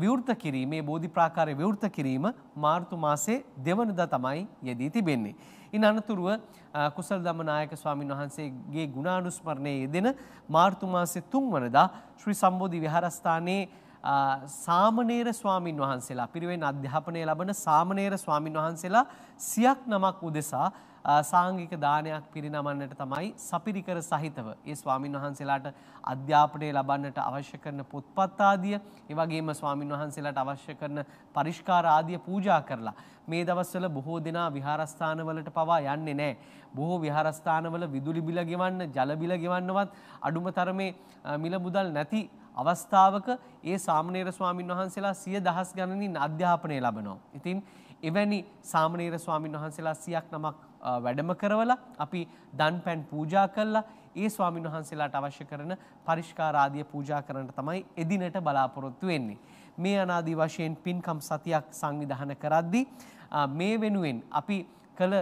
විවෘත කිරීමේ බෝධි ප්‍රාකාරය විවෘත කිරීම මාර්තු මාසේ දෙවනදා තමයි යෙදී තිබෙන්නේ. ඉන් අනතුරුව කුසල් දමනායක ස්වාමීන් වහන්සේගේ ගුණානුස්මරණයේ යෙදෙන මාර්තු මාසේ 3 වනදා ශ්‍රී සම්බෝධි විහාරස්ථානයේ සාමනේර ස්වාමින් වහන්සේලා පිරිවෙන් අධ්‍යාපනය ලබන සාමනේර ස්වාමින් වහන්සේලා සියක් නමක් උදෙසා සාංගික දානයක් පිරිනමන්නට තමයි සපිරිකර සහිතව ඒ ස්වාමින් වහන්සේලාට අධ්‍යාපනය ලබන්නට අවශ්‍ය කරන පොත්පත් ආදිය ඒ වගේම ස්වාමින් වහන්සේලාට අවශ්‍ය කරන පරිස්කාර ආදිය පූජා කරලා මේ දවස්වල බොහෝ දෙනා විහාරස්ථානවලට පවා යන්නේ නැහැ. බොහෝ විහාරස්ථානවල විදුලි බිල ගෙවන්න, ජල බිල ගෙවන්නවත් අඩුම තරමේ මිල මුදල් නැති අවස්ථාවක ඒ සාමනේර ස්වාමින් වහන්සේලා සිය දහස් ගණනින් අධ්‍යාපනය ලබනවා. ඉතින් එවැනි සාමනේර ස්වාමින් වහන්සේලා සියක් නමක් වැඩම කරවලා අපි දන් පැන් පූජා කළා ඒ ස්වාමින් වහන්සේලාට අවශ්‍ය කරන පරිෂ්කාර ආදිය පූජා කරන්නට තමයි එදිනට බලාපොරොත්තු වෙන්නේ. මේ අනාදී වශයෙන් පින්කම් සතියක් සංවිධානය කරද්දී මේ වෙනුවෙන් අපි කළ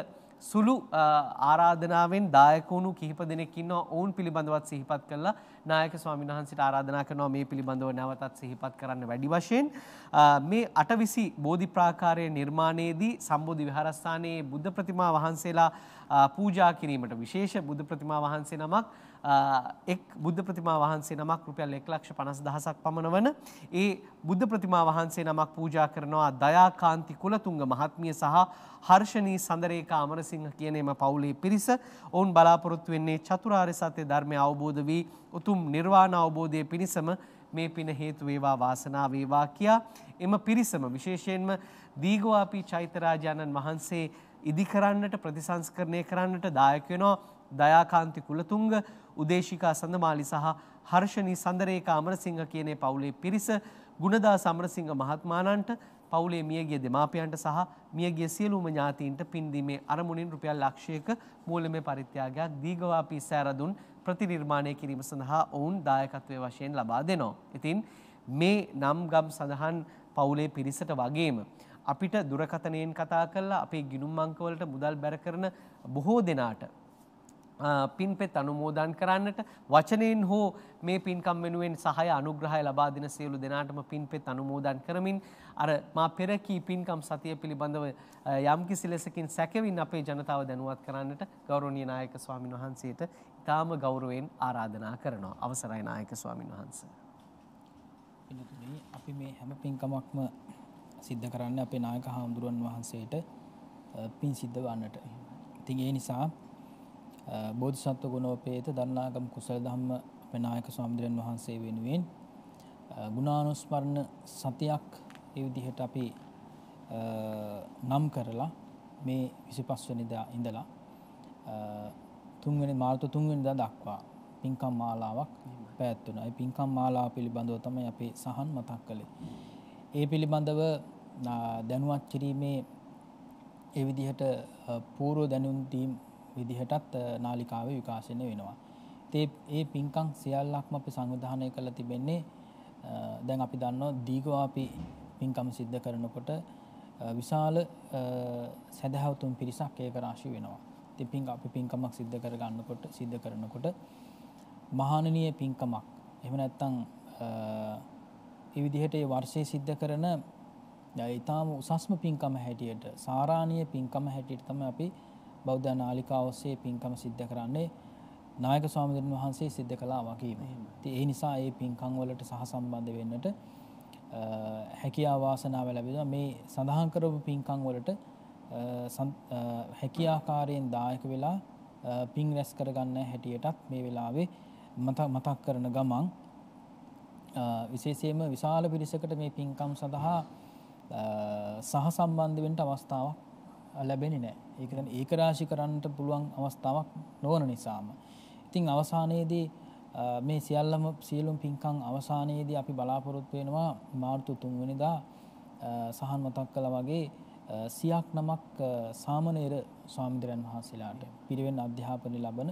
සුළු ආරාධනාවෙන් දායකවුණු කිහිප දෙනෙක් ඉන්නවා ඔවුන් පිළිබඳවත් සිහිපත් කළා නායක ස්වාමීන් වහන්සේට ආරාධනා කරනවා මේ පිළිබඳව නැවතත් සිහිපත් කරන්න වැඩි වශයෙන් මේ 820 බෝධි ප්‍රාකාරයේ නිර්මාණයේදී සම්බෝධි විහාරස්ථානයේ බුද්ධ ප්‍රතිමා වහන්සේලා පූජා කිරීමට විශේෂ බුද්ධ ප්‍රතිමා වහන්සේ නමක් එක් බුද්ධ ප්‍රතිමා වහන්සේ නමක් රුපියල් 1,50,000ක් පමණ වන ඒ බුද්ධ ප්‍රතිමා වහන්සේ නමක් පූජා කරනවා දයාකාන්ති කුලතුංග මහත්මිය සහ හර්ෂණී සඳරේක අමරසිංහ කියන එම පවුලේ පිරිස ඔවුන් බලාපොරොත්තු වෙන්නේ චතුරාර්ය සත්‍ය ධර්මය අවබෝධ වී උතුම් නිර්වාණ අවබෝධය පිණිසම මේ පින හේතු වේවා වාසනාව වේවා කියා එම පිරිසම විශේෂයෙන්ම දීගෝආපි චෛත්‍යරාජානන් වහන්සේ ඉදි කරන්නට ප්‍රතිසංස්කරණය කරන්නට දායක වෙනවා දයාකාන්ති කුලතුංග උදේශිකා සඳමාලි සහ හර්ෂණී සඳරේකා අමරසිංහ කියනේ පවුලේ පිරිස ගුණදා සමරසිංහ මහත්මාණන්ට පවුලේ මියගිය දෙමාපියන්ට සහ මියගිය සියලුම ඥාතීන්ට පින්දීමේ අරමුණින් රුපියල් ලක්ෂයක මූල්‍යමය පරිත්‍යාගයක් දීඝවාපී සෑරදුන් ප්‍රතිනිර්මාණය කිරීම සඳහා ඔවුන් දායකත්වයේ වශයෙන් ලබා දෙනවා. ඉතින් මේ නම්ගම් සඳහන් පවුලේ පිරිසට වගේම අපිට දුරකථනයෙන් කතා කරලා අපේ ගිණුම් අංකවලට මුදල් බැර කරන බොහෝ දෙනාට පින්පෙත් අනුමෝදන් කරන්නට වචනයෙන් හෝ මේ පින්කම් වෙනුවෙන් සහය අනුග්‍රහය ලබා දෙන සියලු දෙනාටම පින්පෙත් අනුමෝදන් කරමින් අර මා පෙර කී පින්කම් සතිය පිළිබඳව යම්කිසි ලෙසකින් සැකවින් අපේ ජනතාව දැනුවත් කරන්නට ගෞරවනීය නායක ස්වාමින් වහන්සේට ඉතාම ගෞරවයෙන් ආරාධනා කරනවා අවසරයි නායක ස්වාමින් වහන්සේ. පින්තුනි අපි මේ හැම පින්කමක්ම සිද්ධ කරන්න අපේ නායක හාමුදුරන් වහන්සේට පින් සිද්ධ වන්නට. ඉතින් ඒ නිසා බෝධිසත්ව ගුණෝපේත දරණාගම කුසල ධම්ම අපනායක ස්වාමීන් වහන්සේ වෙනුවෙන් ගුණානුස්මරණ සතියක් ඒ විදිහට අපි නම් කරලා මේ 25 වෙනිදා ඉඳලා තුන්වෙනි මාර්තු තුන්වෙනිදා දක්වා පින්කම් මාලාවක් පැවැත්වුණා. ඒ පින්කම් මාලාව පිළිබඳව තමයි අපි සහන් මතක් කළේ. ඒ පිළිබඳව දැනුවත් කිරීමේ ඒ විදිහට පූර්ව දැනුම් දීම් විදිහටත් නාලිකාව විකාශනය වෙනවා. තේ ඒ පින්කං සියල්ලක්ම අපි සංවිධානය කළ තිබෙන්නේ දැන් අපි දන්නවා දීගව අපි පින්කම් සිද්ධ කරනකොට විශාල සැදැහැවතුන් පිරිසක් ඒක රාශි වෙනවා. ඉතින් පින් අපි පින්කමක් සිද්ධ කර ගන්නකොට සිද්ධ කරනකොට මහානනීය පින්කමක් එහෙම නැත්නම් ඒ විදිහට ඒ වර්ෂයේ සිද්ධ කරන ඊටාම උසස්ම පින්කම හැටියට සාරාණීය පින්කම හැටියට තමයි අපි බෞද්ධ නාලිකා ඔස්සේ පින්කම සිද්ධ කරන්නේ නායක ස්වාමීන් වහන්සේ සිද්ධ කළා වගේම. ඉතින් ඒ නිසා මේ පින්කම් වලට සහසම්බන්ධ වෙන්නට හැකියාව වාසනාව ලැබෙනවා. මේ සඳහන් කරපු පින්කම් වලට හැකියාකාරයෙන් දායක වෙලා පින් රැස් කරගන්න හැටියටත් මේ වෙලාවේ මතක් කරන ගමන් විශේෂයෙන්ම විශාල පිරිසකට මේ පින්කම් සඳහා සහ සම්බන්ධ වෙන්න අවස්ථාවක් ලැබෙන නෑ ඒකන ඒක රාශි කරන්නට පුළුවන් අවස්ථාවක් නොවන නිසාම. ඉතිං අවසානයේදී මේ සියල්ලම සියලුම් පින්කං අවසානයේදී අපි බලාපොරොත්වෙනවා මාර්තු තුන්වනිදා සහන් මතක් කළ වගේ සියක් නමක් සාමනේර ස්වාමිදිරන් වහන්සේලාට පිරිවෙන් අධ්‍යාපනය ලබන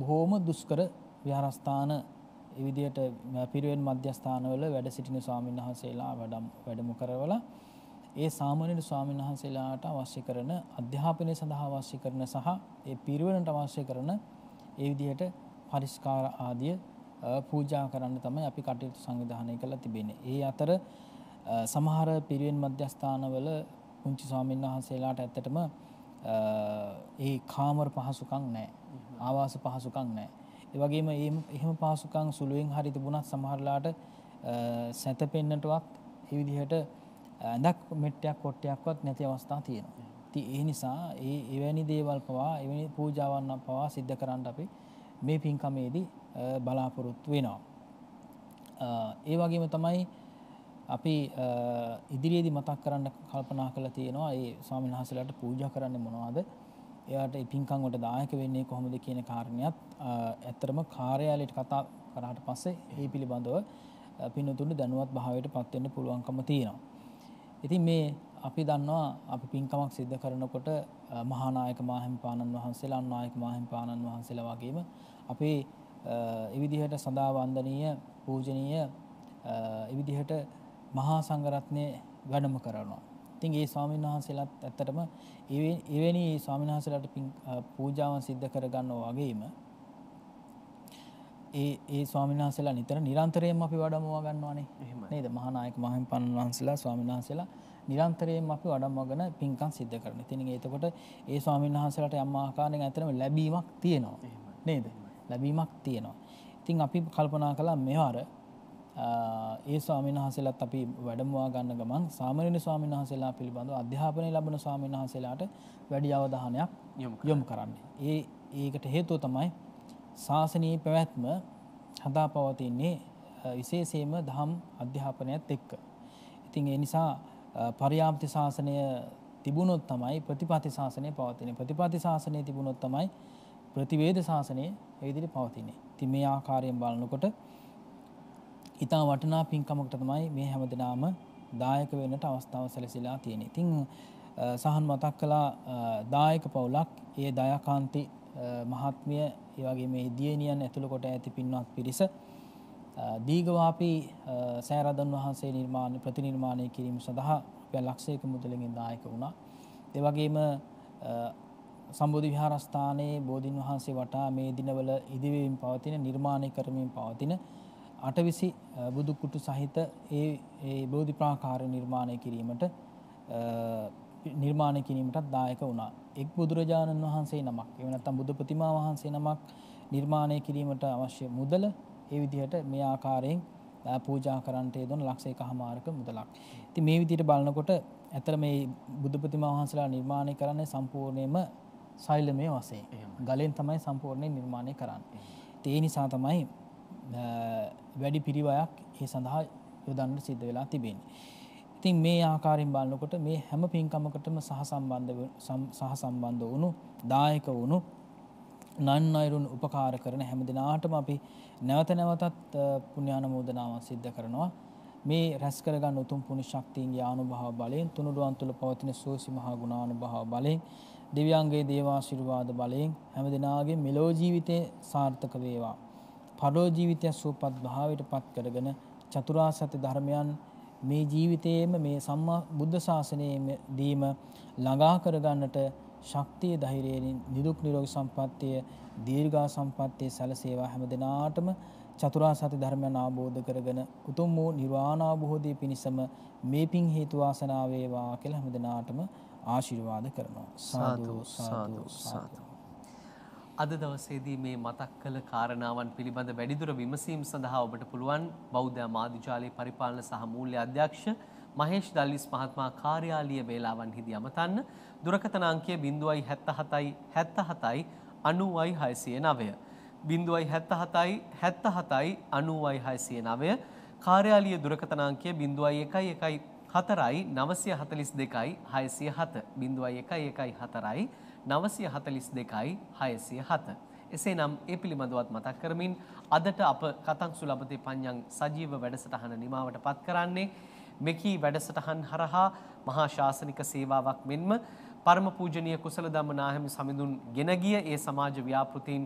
බොහෝම දුස්කර විහාරස්ථාන එවිදියට පිරුවෙන් මධ්‍යස්ථානවල වැඩ සිටින ස්වාමීන් වහන්සේලා වැඩම් වැඩමු කරවලා ඒ සාමාන්‍ය ස්වාමීන් වහන්සේලාට අවශ්‍ය කරන අධ්‍යාපනය සඳහා අවශ්‍ය කරන සහ ඒ පිරිවෙනට අවශ්‍ය කරන ඒ විදිහට පරිස්කාර ආදිය පූජා කරන්න තමයි අපි කටයුතු සංවිධානය කරලා තිබෙන්නේ. ඒ අතර සමහර පිරිවෙන් මධ්‍යස්ථානවල පුංචි ස්වාමීන් වහන්සේලාට ඇත්තටම ඒ කාමර පහසුකම් නැහැ. ආවාස පහසුකම් නැහැ. ඒ වගේම එහෙම පහසුකම් සුළුවෙන් හරි තිබුණත් සමහරලාට සැතපෙන්නටවත් ඒ විදිහට ඇඳක් මෙට්ටයක් කොට්ටයක්වත් නැති අවස්ථා තියෙනවා. ති ඒ නිසා ඒ එවැනි දේවල් පවා එවැනි පූජාවන්න පවා සිද්ධ කරන්න අපි මේ පින්කමේදී බලාපොරොත්තු වෙනවා. ඒ වගේම තමයි අපි ඉදිරියේදි මතක් කරන්න කල්පනා කළ තියෙනවා ඒ ස්වාමීන් වහන්සේලාට පූජා කරන්න මොනවද එයාට ඒ පින්කම් වලට දායක වෙන්නේ කොහොමද කියන කාරණයක් ඇත්තරම කාර්යාලයට කතා කරාට පස්සේ ඒ පිළිබඳව පින්නතුන්ට දැනුවත් භාවයට පත් වෙන්න පුළුවන්කම තියෙනවා ඉතින් මේ අපි දන්නවා අපි පින්කමක් සිද්ධ කරනකොට මහානායක මාහිමිපාණන් වහන්සේලා අනුනායක මාහිමිපාණන් වහන්සේලා වගේම අපේ ඒ විදිහට සදා වන්දනීය පූජනීය ඒ විදිහට මහා සංඝරත්නය වැඩම කරනවා. ඉතින් ඒ ස්වාමීන් වහන්සේලාත් ඇත්තටම එවැනි ස්වාමීන් වහන්සේලාට පූජාවන් සිද්ධ කරගන්නවා වගේම ඒ ඒ ස්වාමිනාහසලා නිතර නිරන්තරයෙන් අපි වඩම්වා ගන්නවානේ නේද මහානායක මහින් පණන් වහන්සලා ස්වාමිනාහසලා නිරන්තරයෙන් අපි වඩම්වගෙන පින්කම් සිද්ධ කරන. ඉතින් එතකොට ඒ ස්වාමිනාහසලාට යම් ආකාරයෙන් ඇත්තටම ලැබීමක් තියෙනවා. නේද? ලැබීමක් තියෙනවා. ඉතින් අපි කල්පනා කළා මෙවර ඒ ස්වාමිනාහසලාත් අපි වැඩමවා ගන්න ගමන් සාමාන්‍ය ස්වාමිනාහසලා පිළිබඳව අධ්‍යාපනය ලැබෙන ස්වාමිනාහසලාට වැඩි අවධානයක් යොමු කරන්න. ඒ ඒකට හේතුව තමයි ශාසනයේ පැවැත්ම හදා පවතින්නේ විශේෂයෙන්ම දහම් අධ්‍යාපනයත් එක්ක. ඉතින් ඒ නිසා පරියාප්ති ශාසනය තිබුණොත් තමයි ප්‍රතිපත්ති ශාසනය පවතින්නේ. ප්‍රතිපත්ති ශාසනය තිබුණොත් තමයි ප්‍රතිවේද ශාසනය ඒ විදිහට පවතින්නේ. ඉතින් මේ ආකාරයෙන් බලනකොට ඊටා වටිනා පින්කමකට තමයි මේ හැමදෙනාම දායක වෙන්නට අවස්ථාව සැලසීලා තියෙන්නේ. ඉතින් සහන් මතක් කළා දායක පවුලක් ඒ දයාකාන්ති මහත්මිය ඒවගේ මේ දියනියන් ඇතුළ කොට ඇති පින්වත් පිරිස දීගවාපි සෑරදන් වහන්සේ නිර්මාණ ප්‍රතිනිර්මාණය කිරීම සඳහා ලක්ෂයක මුදලගින් දායක වුණා. ඒවගේම සම්බෝධි විහාරස්ථානයේ බෝධීන් වහන්සේ වටා මේ දිනවල ඉදිවීම් පවතින නිර්මාණය කරමින් පවතින අටවිසි බුදුකුටු සහිත ඒ බෝධි ප්‍රාකාර නිර්මාණය කිරීමට නිර්මාණය කිරීමටත් දායක වුණා. එක් බුදුරජාණන් වහන්සේ නමක් එව නැත්නම් බුදු ප්‍රතිමා වහන්සේ නමක් නිර්මාණය කිරීමට අවශ්‍ය මුදල ඒ විදිහට මේ ආකාරයෙන් පූජා කරන්නට යොදන ලක්ෂ එකහමාරක මුදලක්. ඉතින් මේ විදිහට බලනකොට ඇතර මේ බුදු ප්‍රතිමා වහන්සේලා නිර්මාණය කරන්නේ සම්පූර්ණයෙන්ම සෛලමය වශයෙන්. ගලෙන් තමයි සම්පූර්ණයෙන් නිර්මාණය කරන්නේ. ඒ නිසා තමයි වැඩි පිරිවයක් ඒ සඳහා යොදන්න සිද්ධ වෙලා තිබෙන්නේ. ඉතින් මේ ආකාරයෙන් බලනකොට මේ හැම පින්කමකටම සහ සම්බන්ධ සහ සම්බන්ධ වුණු දායක වුණු නන් අයරුන් උපකාර කරන හැම දිනාටම අපි නැවත නැවතත් පුණ්‍යානුමෝදනාවක් සිද්ධ කරනවා. මේ රැස් කරගන්න උතුම් පුණ්‍ය ශක්තියන්ගේ ආනුභාව බලයෙන් තුනුරුවන් තුල පවතින සෝසි මහා ගුණානුභාව බලයෙන් දිව්‍යංගයේ දේවාශිර්වාද බලයෙන් හැම දිනාගේ මෙලෝ ජීවිතේ සාර්ථක වේවා. පරලෝ ජීවිතය සූපත් භාවයට පත් කරගෙන චතුරාර්ය සත්‍ය ධර්මයන් මේ ජීවිතයේම මේ සම්මා බුද්ධ ශාසනයේදීම ළඟා කරගන්නට ශක්තිය ධෛර්යයෙන් නිදුක් නිරෝගී සම්පන්නිය දීර්ඝා සම්පන්නිය සැලසේවා හැම දිනාටම චතුරාර්ය සත්‍ය ධර්මයන් අවබෝධ කරගෙන උතුම් වූ නිර්වාණ අවබෝධය පිණිසම මේ පිං හේතු වාසනා වේවා කියලා හැම දිනාටම ආශිර්වාද කරනවා සාදු සාදු සාදු අද දවසේදී මේ මතක් කළ කාරණාවන් පිළිබඳ වැඩිදුර විමසීම් සඳහා ඔබට පුළුවන් බෞද්ධ මාධ්‍යාලයේ පරිපාලන සහ මූල්‍ය අධ්‍යක්ෂ මහේෂ් දල්ලිස් මහත්මයා කාර්යාලීය වේලාවන්හිදී අමතන්න දුරකථන අංකය 077යි 77යි 90යි 609 077යි 77යි 90යි 609 කාර්යාලීය දුරකථන අංකය 011යි 4යි 942යි 607 011යි 4යි නවසය හතලිස් දෙකයි හයසය හත. එසේනම් ඒ පිළිබඳවත් මතක් කරමින් අදට අප කතංසු ලබතේ පඤ්ඤං සජීව වැඩසටහන නිමාවට පත් කරන්නේ මෙකී වැඩසටහන් හරහා මහා ශාසනික සේවාවක් මෙන්ම පරම පූජනීය කුසල ධම්ම නාහිමි සමිඳුන් ගෙන ගිය ඒ සමාජ ව්‍යාපෘතීන්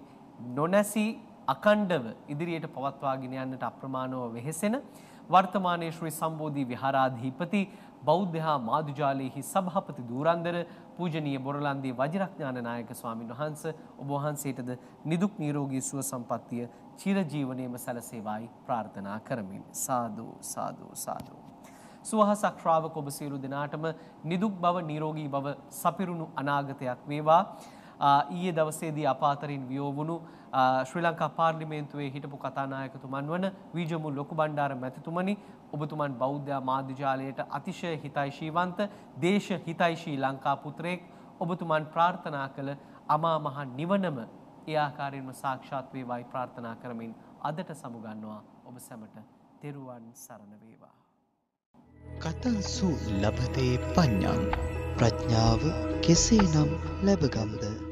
නොනැසී අකණ්ඩව ඉදිරියට පවත්වාගෙන යන්නට අප්‍රමාණව වෙහෙසෙන වර්තමානයේ ශ්‍රී සම්බෝධි විහාරාධිපති බෞද්ධ හා මාධ්‍යාලයෙහි සභාපති දූරන්දර පූජනීය බොරලන්දී වජිරඥාන නායක ස්වාමින් වහන්සේ ඔබ වහන්සේටද නිදුක් නිරෝගී සුව සම්පන්නිය චිරජීවනයේම සැලසේවායි ප්‍රාර්ථනා කරමින් සාදු සාදු සාදු සුවහසක් ශ්‍රාවක ඔබ සියලු දෙනාටම නිදුක් බව නිරෝගී බව සපිරුණු අනාගතයක් වේවා ඊයේ දවසේදී අපාතරින් වියෝ වුණු ශ්‍රී ලංකා පාර්ලිමේන්තුවේ හිටපු කතානායකතුමන් වන වීජමුල් ලොකුබණ්ඩාර මැතිතුමනි ඔබතුමන් බෞද්ධයා මාධ්‍යජාලයට අතිශය හිතයිශීවන්ත දේශ හිතයිශී ලංකා පුත්‍රයෙක් ඔබතුමන් ප්‍රාර්ථනා කළ අමා මහ නිවනම ඒ ආකාරයෙන්ම සාක්ෂාත් වේවායි ප්‍රාර්ථනා කරමින් අදට සමුගන්නවා ඔබ සැමට තෙරුවන් සරණ වේවා. කතන්සු ලබතේ පඤ්ඤං ප්‍රඥාව කෙසේනම් ලැබගම්ද